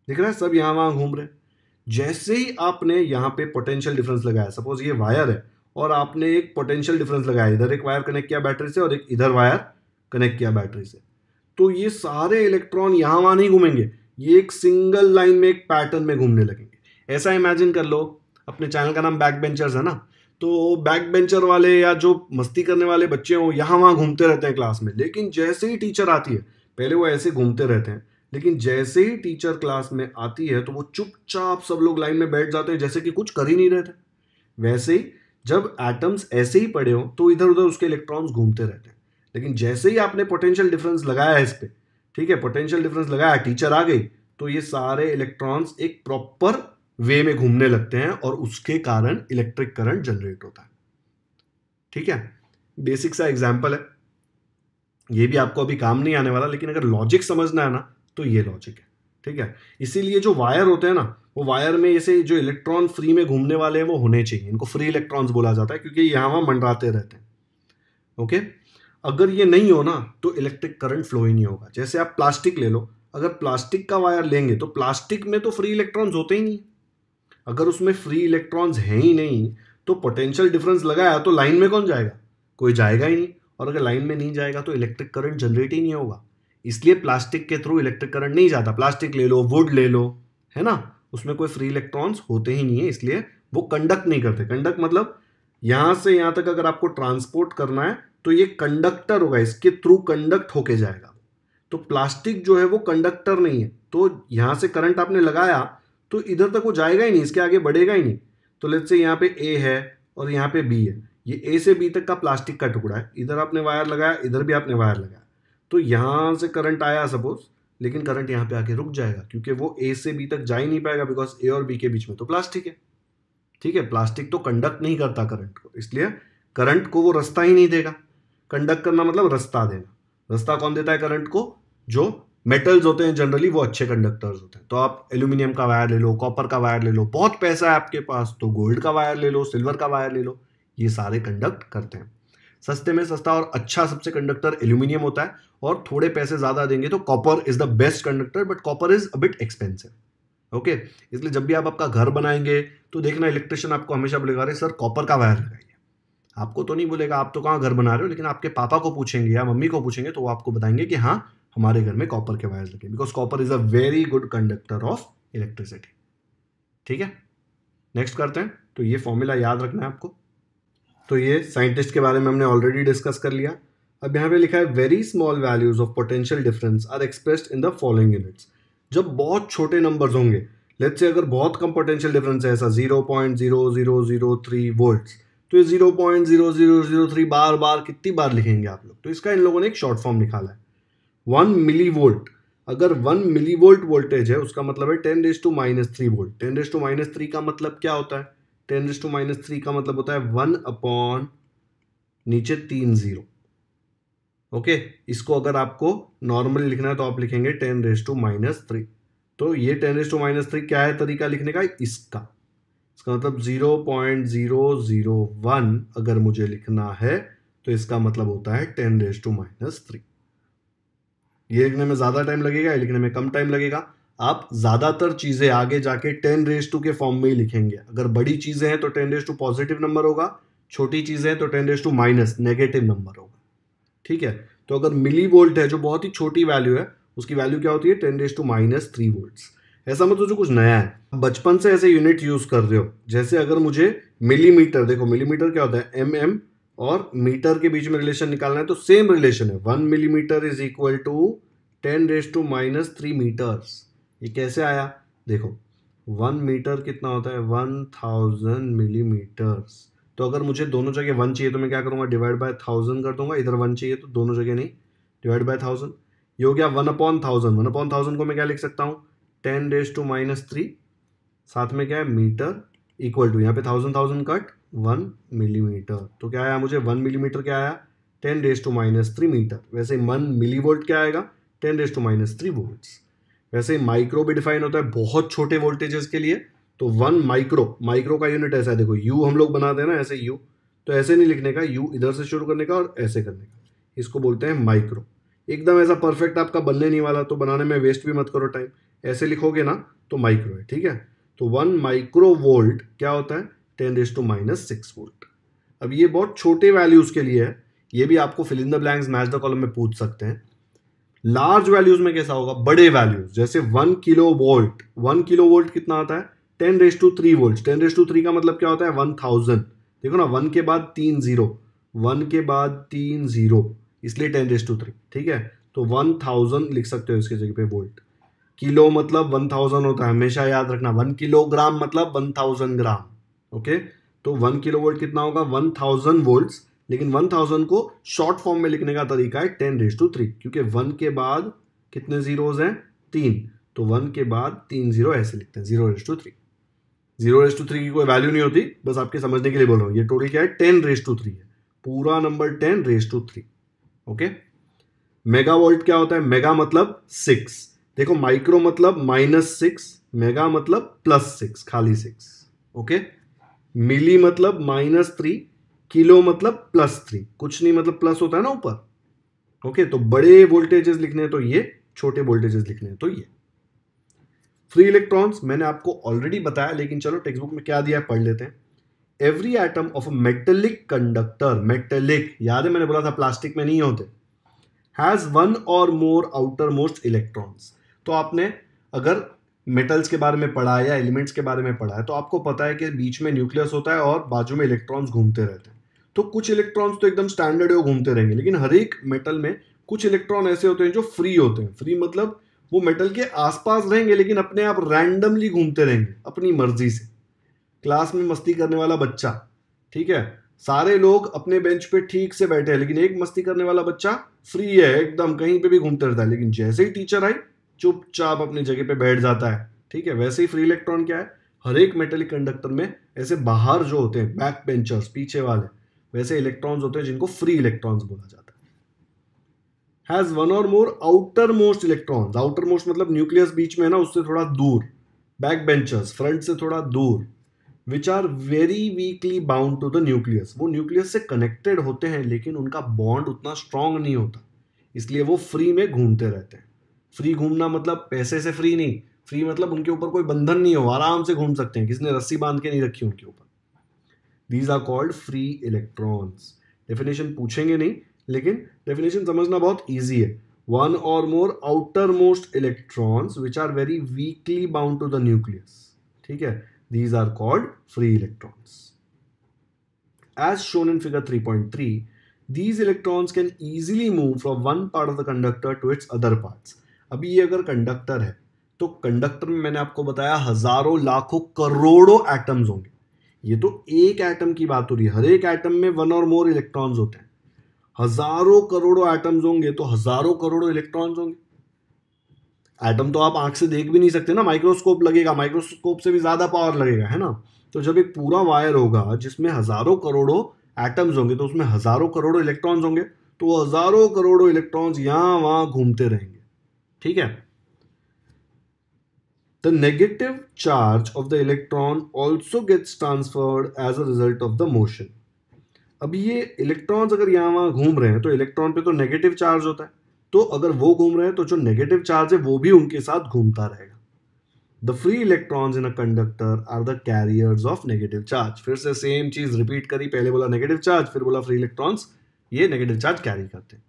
दिख रहा है सब यहाँ वहाँ घूम रहे हैं जैसे ही आपने यहाँ पे पोटेंशियल डिफरेंस लगाया सपोज ये वायर है और आपने एक पोटेंशियल डिफरेंस लगाया इधर एक वायर कनेक्ट किया बैटरी से और एक इधर वायर कनेक्ट किया बैटरी से तो ये सारे इलेक्ट्रॉन यहाँ वहाँ नहीं घूमेंगे ये एक सिंगल लाइन में एक पैटर्न में घूमने लगेंगे ऐसा इमेजिन कर लो अपने चैनल का नाम बैक बेंचर्स है ना तो बैक बेंचर वाले या जो मस्ती करने वाले बच्चे हों यहाँ वहाँ घूमते रहते हैं क्लास में लेकिन जैसे ही टीचर आती है पहले वो ऐसे घूमते रहते हैं लेकिन जैसे ही टीचर क्लास में आती है तो वो चुपचाप सब लोग लाइन में बैठ जाते हैं जैसे कि कुछ कर ही नहीं रहते वैसे ही जब एटम्स ऐसे ही पड़े हों तो इधर उधर उसके इलेक्ट्रॉन्स घूमते रहते हैं लेकिन जैसे ही आपने पोटेंशियल डिफरेंस लगाया है इस पर ठीक है पोटेंशियल डिफरेंस लगाया टीचर आ गई तो ये सारे इलेक्ट्रॉन्स एक प्रॉपर वे में घूमने लगते हैं और उसके कारण इलेक्ट्रिक करंट जनरेट होता है ठीक है बेसिक सा एग्जाम्पल है ये भी आपको अभी काम नहीं आने वाला लेकिन अगर लॉजिक समझना है ना तो ये लॉजिक है ठीक है इसीलिए जो वायर होते हैं ना वो वायर में ऐसे जो इलेक्ट्रॉन फ्री में घूमने वाले हैं वो होने चाहिए इनको फ्री इलेक्ट्रॉन्स बोला जाता है क्योंकि यहाँ वहाँ मंडराते रहते हैं ओके अगर ये नहीं हो ना तो इलेक्ट्रिक करंट फ्लो ही नहीं होगा जैसे आप प्लास्टिक ले लो अगर प्लास्टिक का वायर लेंगे तो प्लास्टिक में तो फ्री इलेक्ट्रॉन्स होते ही नहीं अगर उसमें फ्री इलेक्ट्रॉन्स हैं ही नहीं तो पोटेंशियल डिफरेंस लगाया तो लाइन में कौन जाएगा कोई जाएगा ही नहीं और अगर लाइन में नहीं जाएगा तो इलेक्ट्रिक करंट जनरेट ही नहीं होगा इसलिए प्लास्टिक के थ्रू इलेक्ट्रिक करंट नहीं जाता प्लास्टिक ले लो वुड ले लो है ना उसमें कोई फ्री इलेक्ट्रॉन्स होते ही नहीं है इसलिए वो कंडक्ट नहीं करते कंडक्ट मतलब यहाँ से यहाँ तक अगर आपको ट्रांसपोर्ट करना है तो ये कंडक्टर होगा इसके थ्रू कंडक्ट होके जाएगा तो प्लास्टिक जो है वो कंडक्टर नहीं है तो यहाँ से करंट आपने लगाया तो इधर तक वो जाएगा ही नहीं इसके आगे बढ़ेगा ही नहीं तो लेट से यहाँ पे ए है और यहाँ पे बी है ये ए से बी तक का प्लास्टिक का टुकड़ा है इधर आपने वायर लगाया इधर भी आपने वायर लगाया तो यहाँ से करंट आया सपोज लेकिन करंट यहाँ पे आके रुक जाएगा क्योंकि वो ए से बी तक जा ही नहीं पाएगा बिकॉज ए और बी के बीच में तो प्लास्टिक है ठीक है प्लास्टिक तो कंडक्ट नहीं करता करंट को इसलिए करंट को वो रास्ता ही नहीं देगा कंडक्ट करना मतलब रास्ता देना रास्ता कौन देता है करंट को जो मेटल्स होते हैं जनरली वो अच्छे कंडक्टर्स होते हैं तो आप एल्यूमिनियम का वायर ले लो कॉपर का वायर ले लो बहुत पैसा है आपके पास तो गोल्ड का वायर ले लो सिल्वर का वायर ले लो ये सारे कंडक्ट करते हैं सस्ते में सस्ता और अच्छा सबसे कंडक्टर एल्यूमिनियम होता है और थोड़े पैसे ज़्यादा देंगे तो copper is the best conductor but copper is a bit expensive okay इसलिए जब भी आप आपका घर बनाएंगे तो देखना इलेक्ट्रिशियन आपको हमेशा बोलेगा अरे सर कॉपर का वायर लगाइए आपको तो नहीं बोलेगा आप तो कहाँ घर बना रहे हो लेकिन आपके पापा को पूछेंगे या मम्मी को पूछेंगे तो वो आपको बताएंगे कि हाँ हमारे घर में कॉपर के वायर्स लगे because copper is a very good conductor of electricity ठीक है नेक्स्ट करते हैं तो ये फॉर्मूला याद रखना है आपको तो ये साइंटिस्ट के बारे में हमने ऑलरेडी डिस्कस कर लिया अब यहाँ पे लिखा है very small values of potential difference are expressed in the following units जब बहुत छोटे नंबर्स होंगे लेट्स से अगर बहुत कम पोटेंशियल डिफरेंस है ऐसा zero point zero zero zero three volt तो ये zero point zero zero zero three बार बार कितनी बार लिखेंगे आप लोग तो इसका इन लोगों ने एक शॉर्ट फॉर्म निकाला है वन मिली वोल्ट अगर वन मिली वोल्ट वोल्टेज है उसका मतलब है ten raise to minus three volt ten raise to minus three का मतलब क्या होता है ten raise to minus three का मतलब होता है वन अपॉन नीचे तीन जीरो ओके इसको अगर आपको नॉर्मली लिखना है तो आप लिखेंगे ten raise to minus three तो ये ten raise to minus three क्या है तरीका लिखने का इसका इसका मतलब zero point zero zero one अगर मुझे लिखना है तो इसका मतलब होता है ten raise to minus three ये लिखने में ज़्यादा टाइम लगेगा ये लिखने में कम टाइम लगेगा आप ज़्यादातर चीज़ें आगे जाके टेन रेज टू के फॉर्म में ही लिखेंगे अगर बड़ी चीज़ें हैं तो ten raise to positive number होगा छोटी चीज़ें हैं तो ten raise to minus negative number होगा ठीक है तो अगर मिली वोल्ट है जो बहुत ही छोटी वैल्यू है उसकी वैल्यू क्या होती है ten raise to minus three volts ऐसा मतलब जो कुछ नया है बचपन से ऐसे यूनिट यूज़ कर रहे हो जैसे अगर मुझे मिलीमीटर देखो मिलीमीटर क्या होता है एम एम और मीटर के बीच में रिलेशन निकालना है तो सेम रिलेशन है one millimetre is equal to ten raise to minus three metres ये कैसे आया देखो वन मीटर कितना होता है वन थाउजेंड मिलीमीटर्स तो अगर मुझे दोनों जगह वन चाहिए तो मैं क्या करूँगा डिवाइड बाय थाउजेंड कर दूंगा इधर वन चाहिए तो दोनों जगह नहीं डिवाइड बाय थाउजेंड ये हो गया one upon thousand one upon thousand को मैं क्या लिख सकता हूँ ten raise to minus three साथ में क्या है मीटर इक्वल टू यहाँ पे thousand thousand cut one millimetre तो क्या आया मुझे वन मिलीमीटर क्या आया ten raise to minus three metre वैसे वन मिली वोल्ट क्या आएगा ten raise to minus three volt वैसे माइक्रो भी डिफाइन होता है बहुत छोटे वोल्टेजेस के लिए तो वन माइक्रो माइक्रो का यूनिट ऐसा है देखो यू हम लोग बनाते हैं ना ऐसे यू तो ऐसे नहीं लिखने का यू इधर से शुरू करने का और ऐसे करने का इसको बोलते हैं माइक्रो एकदम ऐसा परफेक्ट आपका बनने नहीं वाला तो बनाने में वेस्ट भी मत करो टाइम ऐसे लिखोगे ना तो माइक्रो है ठीक है तो वन माइक्रो वोल्ट क्या होता है ten raise to minus six volt अब ये बहुत छोटे वैल्यूज के लिए है ये भी आपको fill in the blanks match the column में पूछ सकते हैं लार्ज वैल्यूज में कैसा होगा बड़े वैल्यूज जैसे one kilovolt one kilovolt कितना आता है ten raise to three volt ten raise to three का मतलब क्या होता है वन थाउजेंड देखो ना वन के बाद तीन जीरो वन के बाद तीन जीरो इसलिए टेन रेस टू थ्री ठीक है तो वन थाउजेंड लिख सकते हो इसके जगह पे वोल्ट किलो मतलब वन थाउजेंड होता है हमेशा याद रखना वन किलोग्राम मतलब वन थाउजेंड ग्राम ओके तो वन किलो वोल्ट कितना होगा वन थाउजेंड वोल्ट लेकिन वन थाउजेंड को शॉर्ट फॉर्म में लिखने का तरीका है टेन रेस टू थ्री क्योंकि वन के बाद कितने जीरोज हैं तीन तो वन के बाद तीन जीरो ऐसे लिखते हैं zero raise to three zero raise to three की कोई वैल्यू नहीं होती बस आपके समझने के लिए बोल रहा हूँ ये टोटल क्या है टेन रेस टू थ्री है पूरा number ten raise to three okay mega volt क्या होता है मेगा मतलब सिक्स देखो माइक्रो मतलब माइनस सिक्स मेगा मतलब प्लस सिक्स खाली सिक्स ओके मिली मतलब माइनस थ्री किलो मतलब प्लस थ्री कुछ नहीं मतलब प्लस होता है ना ऊपर ओके तो बड़े वोल्टेजेस लिखने हैं तो ये छोटे वोल्टेजेस लिखने हैं तो ये फ्री इलेक्ट्रॉन्स मैंने आपको ऑलरेडी बताया लेकिन चलो टेक्स बुक में क्या दिया है पढ़ लेते हैं every item of metallic conductor metallic याद है मैंने बोला था प्लास्टिक में नहीं होते हैज वन और मोर आउटर मोस्ट इलेक्ट्रॉन्स तो आपने अगर मेटल्स के बारे में पढ़ा है या एलिमेंट्स के बारे में पढ़ा है तो आपको पता है कि बीच में न्यूक्लियस होता है और बाजू में इलेक्ट्रॉन्स घूमते रहते हैं तो कुछ इलेक्ट्रॉन्स तो एकदम स्टैंडर्ड घूमते रहेंगे लेकिन हर एक मेटल में कुछ इलेक्ट्रॉन ऐसे होते हैं जो फ्री होते हैं फ्री मतलब वो मेटल के आसपास रहेंगे लेकिन अपने आप रैंडमली घूमते रहेंगे अपनी मर्जी से क्लास में मस्ती करने वाला बच्चा ठीक है सारे लोग अपने बेंच पे ठीक से बैठे हैं लेकिन एक मस्ती करने वाला बच्चा फ्री है एकदम कहीं पे भी घूमते रहता है लेकिन जैसे ही टीचर आई चुपचाप अपनी जगह पे बैठ जाता है ठीक है वैसे ही फ्री इलेक्ट्रॉन क्या है हर एक मेटेलिक कंडक्टर में ऐसे बाहर जो होते हैं बैक बेंचर्स पीछे वाले वैसे इलेक्ट्रॉन्स होते हैं जिनको फ्री इलेक्ट्रॉन्स बोला जाता है हैज वन और more outermost electrons outermost मतलब न्यूक्लियस बीच में है ना उससे थोड़ा दूर बैक बेंचर्स फ्रंट से थोड़ा दूर which are very weakly bound to the nucleus वो न्यूक्लियस से कनेक्टेड होते हैं लेकिन उनका बॉन्ड उतना स्ट्रांग नहीं होता इसलिए वो फ्री में घूमते रहते हैं फ्री घूमना मतलब पैसे से फ्री नहीं फ्री मतलब उनके ऊपर कोई बंधन नहीं हो आराम से घूम सकते हैं किसी ने रस्सी बांध के नहीं रखी उनके ऊपर these are called free electrons definition पूछेंगे नहीं लेकिन डेफिनेशन समझना बहुत ईजी है वन और more outermost electrons which are very weakly bound to the nucleus ठीक है these are called free electrons as shown in figure three point three these electrons can easily move from one part of the conductor to its other part अभी ये अगर conductor है तो conductor में मैंने आपको बताया हजारों लाखों करोड़ों एटम्स होंगे ये तो एक एटम की बात हो रही है हर एक एटम में वन और मोर इलेक्ट्रॉन्स होते हैं हजारों करोड़ों एटम्स होंगे तो हजारों करोड़ों इलेक्ट्रॉन्स होंगे एटम तो आप आंख से देख भी नहीं सकते ना माइक्रोस्कोप लगेगा माइक्रोस्कोप से भी ज़्यादा पावर लगेगा है ना तो जब एक पूरा वायर होगा जिसमें हजारों करोड़ों एटम्स होंगे तो उसमें हजारों करोड़ों इलेक्ट्रॉन्स होंगे तो हजारों करोड़ों इलेक्ट्रॉन्स यहां वहां घूमते रहेंगे ठीक है the negative charge of the electron also gets transferred as a result of the motion अब ये इलेक्ट्रॉन्स अगर यहां वहां घूम रहे हैं तो इलेक्ट्रॉन पे तो नेगेटिव चार्ज होता है तो अगर वो घूम रहे हैं तो जो नेगेटिव चार्ज है वो भी उनके साथ घूमता रहेगा the free electrons in a conductor are the carriers of negative charge फिर से सेम चीज़ रिपीट करी पहले बोला नेगेटिव चार्ज फिर बोला फ्री इलेक्ट्रॉन्स ये नेगेटिव चार्ज कैरी करते हैं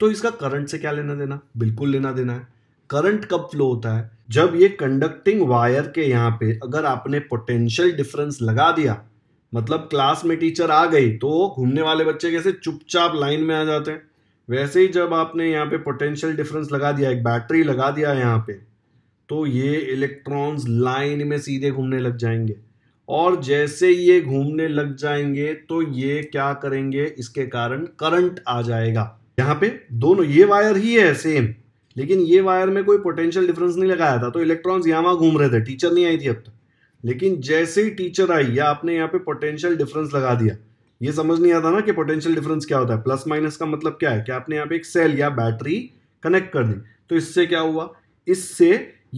तो इसका करंट से क्या लेना देना बिल्कुल लेना देना है करंट कब फ्लो होता है जब ये कंडक्टिंग वायर के यहाँ पे अगर आपने पोटेंशियल डिफरेंस लगा दिया मतलब क्लास में टीचर आ गई तो घूमने वाले बच्चे कैसे चुपचाप लाइन में आ जाते हैं वैसे ही जब आपने यहाँ पे पोटेंशियल डिफरेंस लगा दिया एक बैटरी लगा दिया यहाँ पे तो ये इलेक्ट्रॉन्स लाइन में सीधे घूमने लग जाएंगे और जैसे ये घूमने लग जाएंगे तो ये क्या करेंगे इसके कारण करंट आ जाएगा यहाँ पे दोनों ये वायर ही है सेम लेकिन ये वायर में कोई पोटेंशियल डिफरेंस नहीं लगाया था तो इलेक्ट्रॉन्स यहाँ वहाँ घूम रहे थे टीचर नहीं आई थी अब तक लेकिन जैसे ही टीचर आई या आपने यहाँ पे पोटेंशियल डिफरेंस लगा दिया ये समझ नहीं आता ना कि पोटेंशियल डिफरेंस क्या होता है प्लस माइनस का मतलब क्या है कि आपने यहाँ पे एक सेल या बैटरी कनेक्ट कर दी तो इससे क्या हुआ इससे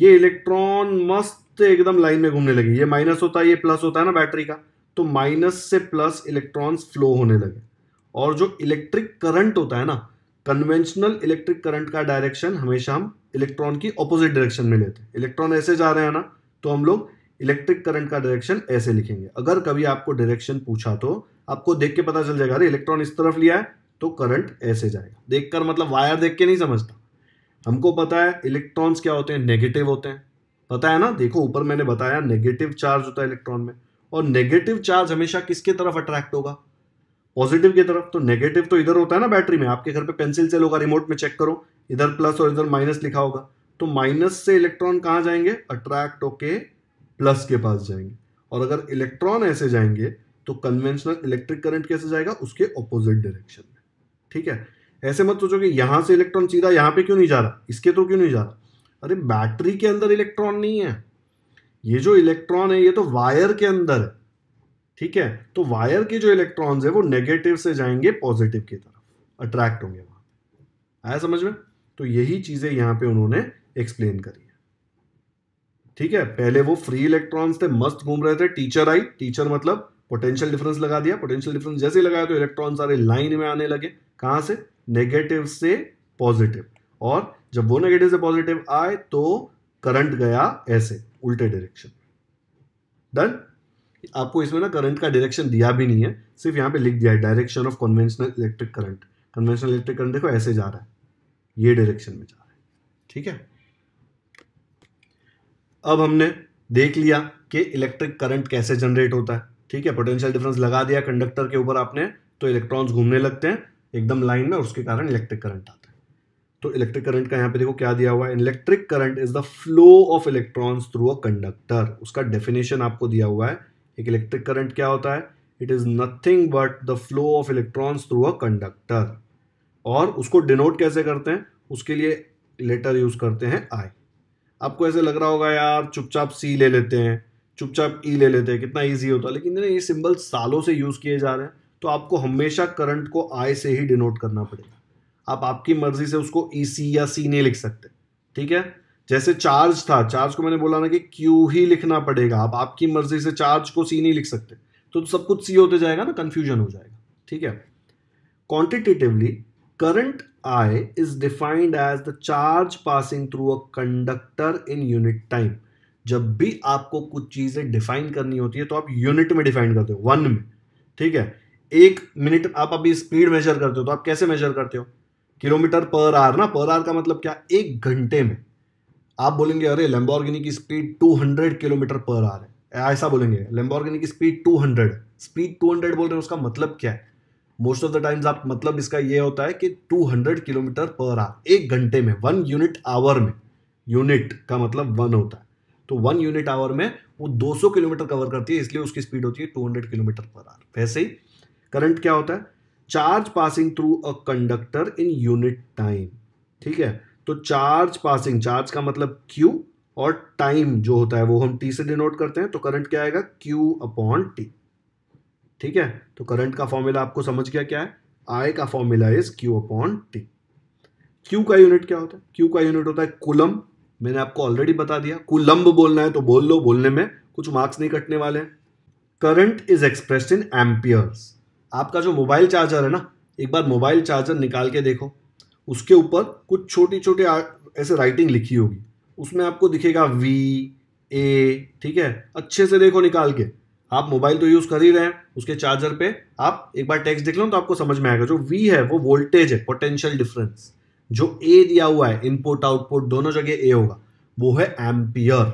ये इलेक्ट्रॉन मस्त एकदम लाइन में घूमने लगे ये माइनस होता है ये प्लस होता है ना बैटरी का तो माइनस से प्लस इलेक्ट्रॉन्स फ्लो होने लगे और जो इलेक्ट्रिक करंट होता है ना कन्वेंशनल इलेक्ट्रिक करंट का डायरेक्शन हमेशा हम इलेक्ट्रॉन की ऑपोजिट डायरेक्शन में लेते हैं इलेक्ट्रॉन ऐसे जा रहे हैं ना तो हम लोग इलेक्ट्रिक करंट का डायरेक्शन ऐसे लिखेंगे अगर कभी आपको डायरेक्शन पूछा तो आपको देख के पता चल जाएगा अरे इलेक्ट्रॉन इस तरफ लिया है तो करंट ऐसे जाएगा देखकर मतलब वायर देख के नहीं समझता हमको पता है इलेक्ट्रॉन्स क्या होते हैं नेगेटिव होते हैं पता है ना देखो ऊपर मैंने बताया नेगेटिव चार्ज होता है इलेक्ट्रॉन में और नेगेटिव चार्ज हमेशा किसके तरफ अट्रैक्ट होगा पॉजिटिव की तरफ तो नेगेटिव तो इधर होता है ना बैटरी में आपके घर पे पेंसिल सेल होगा रिमोट में चेक करो इधर प्लस और इधर माइनस लिखा होगा तो माइनस से इलेक्ट्रॉन कहाँ जाएंगे अट्रैक्ट होके प्लस के पास जाएंगे और अगर इलेक्ट्रॉन ऐसे जाएंगे तो कन्वेंशनल इलेक्ट्रिक करंट कैसे जाएगा उसके ऑपोजिट डायरेक्शन में ठीक है ऐसे मत सोचो कि यहाँ से इलेक्ट्रॉन सीधा यहाँ पे क्यों नहीं जा रहा इसके तो क्यों नहीं जा रहा अरे बैटरी के अंदर इलेक्ट्रॉन नहीं है ये जो इलेक्ट्रॉन है ये तो वायर के अंदर है ठीक है तो वायर के जो इलेक्ट्रॉन्स है वो नेगेटिव से जाएंगे पॉजिटिव की तरफ अट्रैक्ट होंगे वहां आया समझ में तो यही चीजें यहां पे उन्होंने एक्सप्लेन करी है ठीक है पहले वो फ्री इलेक्ट्रॉन्स थे मस्त घूम रहे थे टीचर आई टीचर मतलब पोटेंशियल डिफरेंस लगा दिया पोटेंशियल डिफरेंस जैसे लगाया तो इलेक्ट्रॉन सारे लाइन में आने लगे कहां से नेगेटिव से पॉजिटिव और जब वो नेगेटिव से पॉजिटिव आए तो करंट गया ऐसे उल्टे डायरेक्शन डन आपको इसमें ना करंट का डायरेक्शन दिया भी नहीं है सिर्फ यहाँ पे लिख दिया है direction of conventional electric current conventional electric current देखो ऐसे जा रहा है ये डायरेक्शन में जा रहा है ठीक है अब हमने देख लिया कि इलेक्ट्रिक करंट कैसे जनरेट होता है ठीक है पोटेंशियल डिफरेंस लगा दिया कंडक्टर के ऊपर आपने तो इलेक्ट्रॉन्स घूमने लगते हैं एकदम लाइन में उसके कारण इलेक्ट्रिक करंट आता है तो इलेक्ट्रिक करंट का यहाँ पे देखो क्या दिया हुआ है electric current is the flow of electrons through a conductor उसका डेफिनेशन आपको दिया हुआ है एक इलेक्ट्रिक करंट क्या होता है it is nothing but the flow of electrons through a conductor और उसको डिनोट कैसे करते हैं उसके लिए लेटर यूज़ करते हैं आई आपको ऐसे लग रहा होगा यार चुपचाप सी ले लेते हैं चुपचाप ई e ले लेते हैं कितना ईजी होता है लेकिन ये सिंबल सालों से यूज़ किए जा रहे हैं तो आपको हमेशा करंट को आई से ही डिनोट करना पड़ेगा आप आपकी मर्जी से उसको ई e सी या सी नहीं लिख सकते ठीक है जैसे चार्ज था चार्ज को मैंने बोला ना कि क्यू ही लिखना पड़ेगा आप आपकी मर्जी से चार्ज को सी नहीं लिख सकते तो सब कुछ सी होते जाएगा ना कंफ्यूजन हो जाएगा ठीक है quantitatively current I is defined as the charge passing through a conductor in unit time जब भी आपको कुछ चीज़ें डिफाइन करनी होती है तो आप यूनिट में डिफाइन करते हो वन में ठीक है एक मिनट आप अभी स्पीड मेजर करते हो तो आप कैसे मेजर करते हो किलोमीटर पर आर ना पर आर का मतलब क्या एक घंटे में आप बोलेंगे अरे लेम्बॉर्गिनी की स्पीड 200 किलोमीटर पर आर है ऐसा बोलेंगे लेम्बॉर्गिनी की स्पीड 200 स्पीड 200 बोल रहे हैं उसका मतलब क्या है मोस्ट ऑफ द टाइम्स आप मतलब इसका ये होता है कि 200 किलोमीटर पर आर एक घंटे में वन यूनिट आवर में यूनिट का मतलब वन होता है तो वन यूनिट आवर में वो 200 किलोमीटर कवर करती है इसलिए उसकी स्पीड होती है 200 किलोमीटर पर आर वैसे ही करंट क्या होता है charge passing through a conductor in unit time ठीक है तो चार्ज पासिंग चार्ज का मतलब क्यू और टाइम जो होता है वो हम टी से डिनोट करते हैं तो करंट क्या आएगा क्यू अपॉन टी ठीक है तो करंट का फॉर्मूला आपको समझ गया क्या है आई का formula is Q upon T Q का यूनिट क्या होता है क्यू का यूनिट होता है कुलम मैंने आपको ऑलरेडी बता दिया कुलम्ब बोलना है तो बोल लो बोलने में कुछ मार्क्स नहीं कटने वाले हैं current is express in amperes आपका जो मोबाइल चार्जर है ना एक बार मोबाइल चार्जर निकाल के देखो उसके ऊपर कुछ छोटी छोटे ऐसे राइटिंग लिखी होगी उसमें आपको दिखेगा वी ए ठीक है अच्छे से देखो निकाल के आप मोबाइल तो यूज़ कर ही रहे हैं उसके चार्जर पे आप एक बार टेक्स्ट देख लो तो आपको समझ में आएगा जो वी है वो वोल्टेज है पोटेंशियल डिफरेंस जो ए दिया हुआ है इनपुट आउटपुट दोनों जगह ए होगा वो है एम्पियर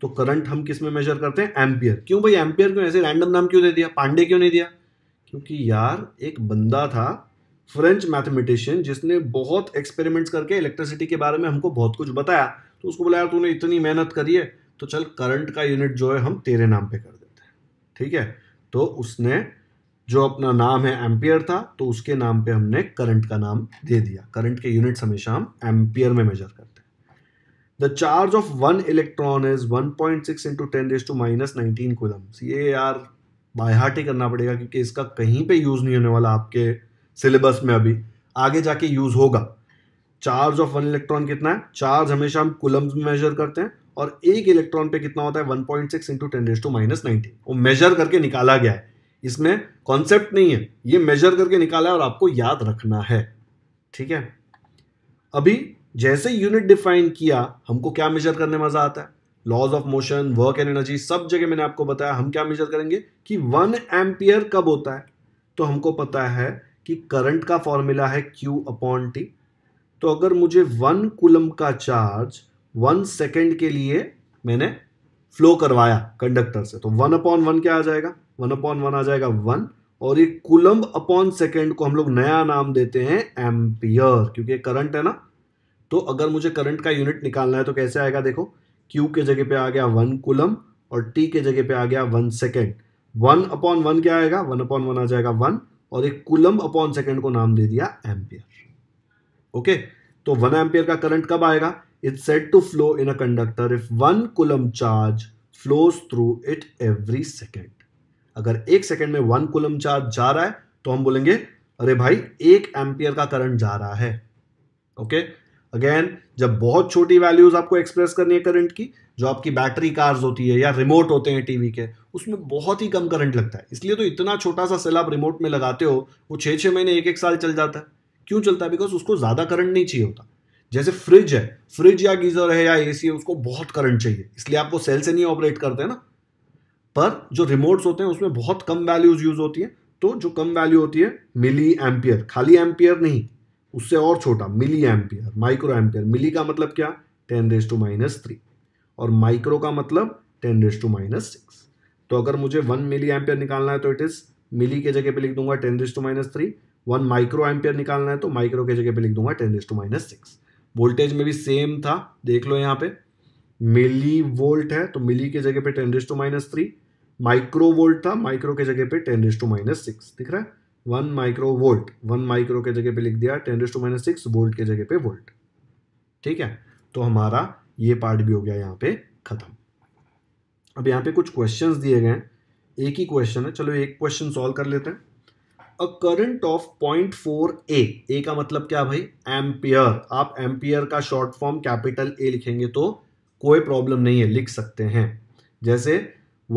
तो करंट हम किस में मेजर करते हैं एम्पियर क्यों भाई एम्पियर क्यों ऐसे रैंडम नाम क्यों दे दिया पांडे क्यों नहीं दिया क्योंकि यार एक बंदा था फ्रेंच मैथमेटिशियन जिसने बहुत एक्सपेरिमेंट्स करके इलेक्ट्रिसिटी के बारे में हमको बहुत कुछ बताया तो उसको बोला यार तूने इतनी मेहनत करी है तो चल करंट का यूनिट जो है हम तेरे नाम पे कर देते हैं ठीक है तो उसने जो अपना नाम है एम्पियर था तो उसके नाम पे हमने करंट का नाम दे दिया करंट के यूनिट्स हमेशा हम एम्पियर में मेजर करते हैं the charge of one electron is one point six into ten raise to minus nineteen coulombs ये यार बायहाट ही करना पड़ेगा क्योंकि इसका कहीं पे यूज़ नहीं होने वाला आपके सिलेबस में अभी आगे जाके यूज होगा चार्ज ऑफ वन इलेक्ट्रॉन कितना है चार्ज हमेशा हम कुलम्स में मेजर करते हैं और एक इलेक्ट्रॉन पे कितना होता है one point six into ten to minus nineteen वो मेजर करके निकाला गया है इसमें कॉन्सेप्ट नहीं है ये मेजर करके निकाला है और आपको याद रखना है ठीक है अभी जैसे यूनिट डिफाइन किया हमको क्या मेजर करने मजा आता है laws of motion work and energy सब जगह मैंने आपको बताया हम क्या मेजर करेंगे कि वन एम्पियर कब होता है तो हमको पता है कि करंट का फॉर्मूला है Q अपॉन टी तो अगर मुझे वन कुलम का चार्ज वन सेकेंड के लिए मैंने फ्लो करवाया कंडक्टर से तो वन अपॉन वन क्या आ जाएगा वन अपॉन वन आ जाएगा वन और ये कुलम्ब अपॉन सेकेंड को हम लोग नया नाम देते हैं एम्पियर क्योंकि करंट है ना तो अगर मुझे करंट का यूनिट निकालना है तो कैसे आएगा देखो क्यू के जगह पे आ गया वन कुलम और टी के जगह पे आ गया one second one upon one क्या आएगा वन अपॉन वन आ जाएगा वन और एक कुलम अपॉन सेकेंड को नाम दे दिया एम्पियर ओके तो वन एम्पियर का करंट कब आएगा it said to flow in a conductor if one coulomb charge flows through it every second अगर एक सेकेंड में वन कुलम चार्ज जा रहा है तो हम बोलेंगे अरे भाई एक एम्पियर का करंट जा रहा है ओके okay? अगेन जब बहुत छोटी वैल्यूज आपको एक्सप्रेस करनी है करंट की जो आपकी बैटरी कार्स होती है या रिमोट होते हैं टीवी के उसमें बहुत ही कम करंट लगता है इसलिए तो इतना छोटा सा सेल आप रिमोट में लगाते हो वो छः छः महीने एक एक साल चल जाता है क्यों चलता है बिकॉज उसको ज़्यादा करंट नहीं चाहिए होता जैसे फ्रिज है फ्रिज या गीज़र है या ए है उसको बहुत करंट चाहिए इसलिए आप वो सेल से नहीं ऑपरेट करते ना पर जो रिमोट्स होते हैं उसमें बहुत कम वैल्यूज यूज़ होती है तो जो कम वैल्यू होती है मिली एम्पियर खाली एम्पियर नहीं उससे और छोटा milli ampere micro ampere milli का मतलब क्या ten raise to minus three और माइक्रो का मतलब ten raise to minus six तो अगर मुझे वन मिली एम्पियर निकालना है तो इट इज़ मिली के जगह पे लिख दूंगा ten raise to minus three one micro ampere निकालना है तो माइक्रो के जगह पे लिख दूंगा ten raise to minus six voltage में भी सेम था देख लो यहाँ पे मिली वोल्ट है तो मिली के जगह पे ten raise to minus three micro volt था माइक्रो के जगह पे ten raise to minus six दिख रहा है one micro volt one micro के जगह पे लिख दिया ten raise to minus six volt के जगह पे वोल्ट ठीक है तो हमारा ये पार्ट भी हो गया यहाँ पे ख़त्म अब यहाँ पे कुछ क्वेश्चंस दिए गए हैं एक ही क्वेश्चन है चलो एक क्वेश्चन सॉल्व कर लेते हैं a current of point four A A का मतलब क्या भाई एम्पियर आप एम्पियर का शॉर्ट फॉर्म कैपिटल ए लिखेंगे तो कोई प्रॉब्लम नहीं है लिख सकते हैं जैसे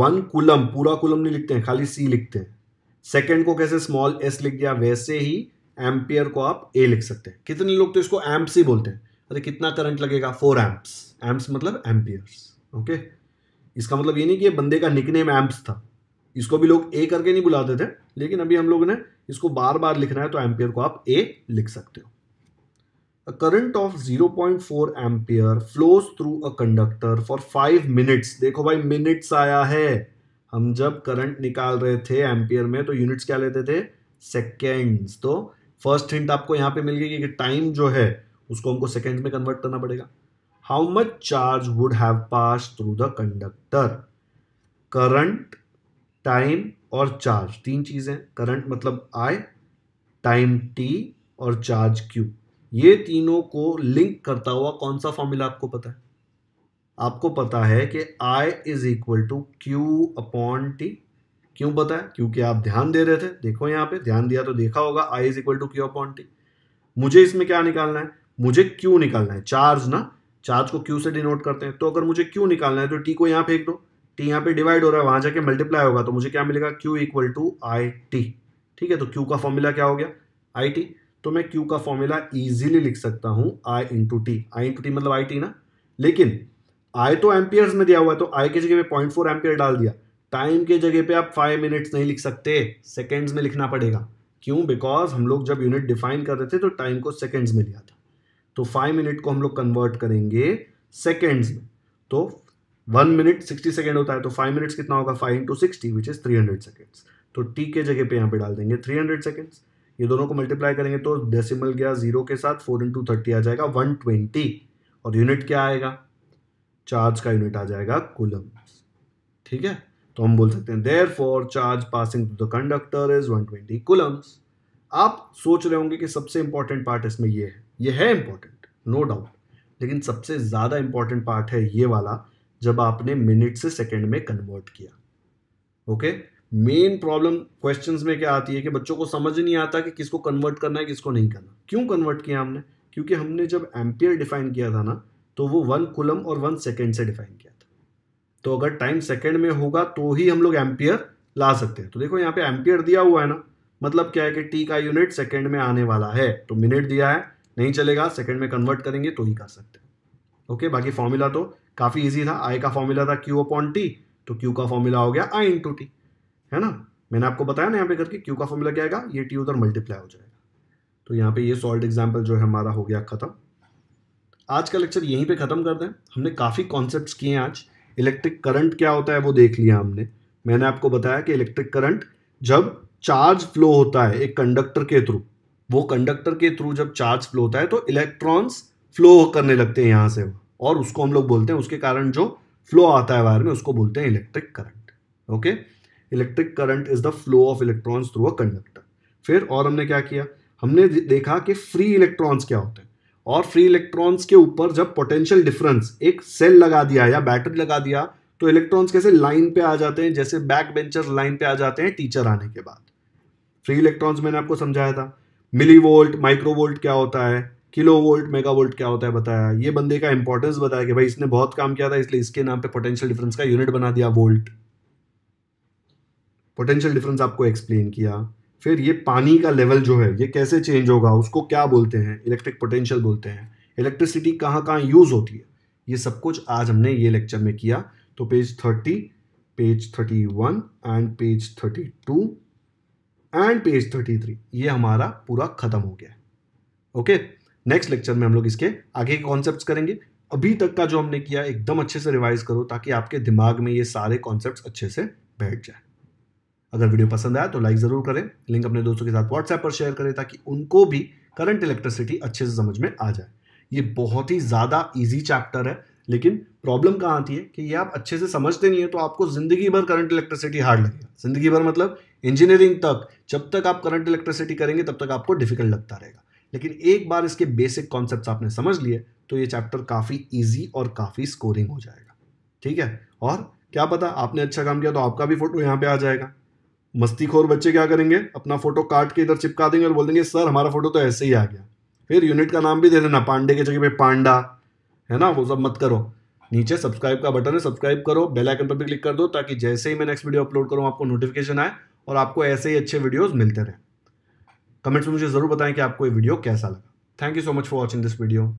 वन कुलम पूरा कुलम नहीं लिखते हैं खाली सी लिखते हैं सेकेंड को कैसे स्मॉल एस लिख दिया वैसे ही एम्पियर को आप ए लिख सकते हैं कितने लोग तो इसको एम्प्स ही बोलते हैं अरे कितना करंट लगेगा फोर एम्प्स एम्प्स मतलब एम्पियर्स ओके इसका मतलब ये नहीं कि ये बंदे का निकनेम एम्प्स था इसको भी लोग ए करके नहीं बुलाते थे लेकिन अभी हम लोगों ने इसको बार बार लिखना है तो एम्पियर को आप ए लिख सकते हो of zero point 0.4 ampere flows through a conductor for five minutes देखो भाई मिनट्स आया है हम जब करंट निकाल रहे थे एम्पियर में तो यूनिट्स क्या लेते थे सेकेंड्स तो फर्स्ट हिंट आपको यहाँ पे मिल गई कि टाइम जो है उसको हमको सेकेंड में कन्वर्ट करना पड़ेगा how much charge would have pass through the conductor current time और चार्ज तीन चीज़ें करंट मतलब आई टाइम टी और चार्ज क्यू ये तीनों को लिंक करता हुआ कौन सा फॉर्मूला आपको पता है आपको पता है कि I is equal to Q upon T क्यों पता है क्योंकि आप ध्यान दे रहे थे देखो यहाँ पे ध्यान दिया तो देखा होगा I is equal to Q upon T मुझे इसमें क्या निकालना है मुझे Q निकालना है चार्ज ना चार्ज को Q से डिनोट करते हैं तो अगर मुझे Q निकालना है तो T को यहाँ फेंक दो T यहाँ पे डिवाइड हो रहा है वहां जाके मल्टीप्लाई होगा तो मुझे क्या मिलेगा Q equal to I T ठीक है तो Q का फॉर्मूला क्या हो गया आई टी तो मैं Q का फॉर्मूला ईजिली लिख सकता हूँ I into T I into T मतलब आई टी ना लेकिन आई तो एम्पियर्स में दिया हुआ है तो आई की जगह पे पॉइंट फोर एम्पियर डाल दिया टाइम के जगह पे आप फाइव मिनट्स नहीं लिख सकते सेकेंड्स में लिखना पड़ेगा क्यों बिकॉज हम लोग जब यूनिट डिफाइन कर रहे थे तो टाइम को सेकेंड्स में लिया था तो फाइव मिनट को हम लोग कन्वर्ट करेंगे सेकेंड्स में तो वन मिनट सिक्सटी सेकेंड होता है तो फाइव मिनट्स कितना होगा five into sixty which is three hundred seconds तो टी के जगह पे यहाँ पे डाल देंगे थ्री हंड्रेड सेकेंड्स ये दोनों को मल्टीप्लाई करेंगे तो डेसिमल गया जीरो के साथ फोर इंटू थर्टी आ जाएगा वन ट्वेंटी और यूनिट क्या आएगा चार्ज का यूनिट आ जाएगा कुलम ठीक है तो हम बोल सकते हैं therefore charge passing to the conductor is 120 twenty coulombs आप सोच रहे होंगे कि सबसे इंपॉर्टेंट पार्ट इसमें ये है ये है इंपॉर्टेंट नो डाउट लेकिन सबसे ज़्यादा इंपॉर्टेंट पार्ट है ये वाला जब आपने मिनट से सेकेंड में कन्वर्ट किया ओके मेन प्रॉब्लम क्वेश्चंस में क्या आती है कि बच्चों को समझ नहीं आता कि किसको कन्वर्ट करना है किसको नहीं करना क्यों कन्वर्ट किया हमने क्योंकि हमने जब एम्पियर डिफाइन किया था ना तो वो वन कुलम और वन सेकेंड से डिफाइन किया था तो अगर टाइम सेकेंड में होगा तो ही हम लोग एम्पियर ला सकते हैं तो देखो यहाँ पे एम्पियर दिया हुआ है ना मतलब क्या है कि टी का यूनिट सेकेंड में आने वाला है तो मिनट दिया है नहीं चलेगा सेकेंड में कन्वर्ट करेंगे तो ही कर सकते हैं ओके बाकी फॉर्मूला तो काफ़ी ईजी था आई का फॉर्मूला था क्यू अपॉन टी तो क्यू का फॉर्मूला हो गया आई इंटू टी है ना मैंने आपको बताया ना यहाँ पे करके क्यू का फॉर्मूला क्या आएगा ये टी उधर मल्टीप्लाई हो जाएगा तो यहाँ पे ये सॉल्ट एग्जाम्पल जो है हमारा हो गया खत्म आज का लेक्चर यहीं पे ख़त्म कर दें हमने काफ़ी कॉन्सेप्ट्स किए हैं आज इलेक्ट्रिक करंट क्या होता है वो देख लिया हमने मैंने आपको बताया कि इलेक्ट्रिक करंट जब चार्ज फ्लो होता है एक कंडक्टर के थ्रू वो कंडक्टर के थ्रू जब चार्ज फ्लो होता है तो इलेक्ट्रॉन्स फ्लो करने लगते हैं यहाँ से और उसको हम लोग बोलते हैं उसके कारण जो फ्लो आता है वायर में उसको बोलते हैं electric current okay electric current is the flow of electrons through a conductor फिर और हमने क्या किया हमने देखा कि फ्री इलेक्ट्रॉन्स क्या होते हैं और फ्री इलेक्ट्रॉन्स के ऊपर जब पोटेंशियल डिफरेंस एक सेल लगा दिया या बैटरी लगा दिया तो इलेक्ट्रॉन्स कैसे लाइन पे आ जाते हैं जैसे बैक बेंचर लाइन पे आ जाते हैं टीचर आने के बाद फ्री इलेक्ट्रॉन्स मैंने आपको समझाया था मिली वोल्ट माइक्रो वोल्ट क्या होता है किलो वोल्ट मेगा वोल्ट क्या होता है बताया ये बंदे का इंपॉर्टेंस बताया कि भाई इसने बहुत काम किया था इसलिए इसके नाम पे पोटेंशियल डिफरेंस का यूनिट बना दिया वोल्ट पोटेंशियल डिफरेंस आपको एक्सप्लेन किया फिर ये पानी का लेवल जो है ये कैसे चेंज होगा उसको क्या बोलते हैं इलेक्ट्रिक पोटेंशियल बोलते हैं इलेक्ट्रिसिटी कहाँ कहाँ यूज़ होती है ये सब कुछ आज हमने ये लेक्चर में किया तो page thirty page thirty one and page thirty two and page thirty three ये हमारा पूरा ख़त्म हो गया ओके नेक्स्ट लेक्चर में हम लोग इसके आगे के कॉन्सेप्ट करेंगे अभी तक का जो हमने किया एकदम अच्छे से रिवाइज करो ताकि आपके दिमाग में ये सारे कॉन्सेप्ट अच्छे से बैठ जाए अगर वीडियो पसंद आया तो लाइक ज़रूर करें लिंक अपने दोस्तों के साथ व्हाट्सएप पर शेयर करें ताकि उनको भी करंट इलेक्ट्रिसिटी अच्छे से समझ में आ जाए ये बहुत ही ज़्यादा ईजी चैप्टर है लेकिन प्रॉब्लम कहाँ आती है कि ये आप अच्छे से समझते नहीं है तो आपको ज़िंदगी भर करंट इलेक्ट्रिसिटी हार्ड लगेगा ज़िंदगी भर मतलब इंजीनियरिंग तक जब तक आप करंट इलेक्ट्रिसिटी करेंगे तब तक आपको डिफिकल्ट लगता रहेगा लेकिन एक बार इसके बेसिक कॉन्सेप्ट आपने समझ लिए तो ये चैप्टर काफ़ी ईजी और काफ़ी स्कोरिंग हो जाएगा ठीक है और क्या पता आपने अच्छा काम किया तो आपका भी फोटो यहाँ पर आ जाएगा मस्तीखोर बच्चे क्या करेंगे अपना फोटो काट के इधर चिपका देंगे और बोल देंगे सर हमारा फोटो तो ऐसे ही आ गया फिर यूनिट का नाम भी दे देना पांडे के जगह पे पांडा है ना वो सब मत करो नीचे सब्सक्राइब का बटन है सब्सक्राइब करो बेल आइकन पर भी क्लिक कर दो ताकि जैसे ही मैं नेक्स्ट वीडियो अपलोड करूँ आपको नोटिफिकेशन आए और आपको ऐसे ही अच्छे वीडियोज़ मिलते रहे कमेंट्स में मुझे ज़रूर बताएं कि आपको ये वीडियो कैसा लगा thank you so much for watching this video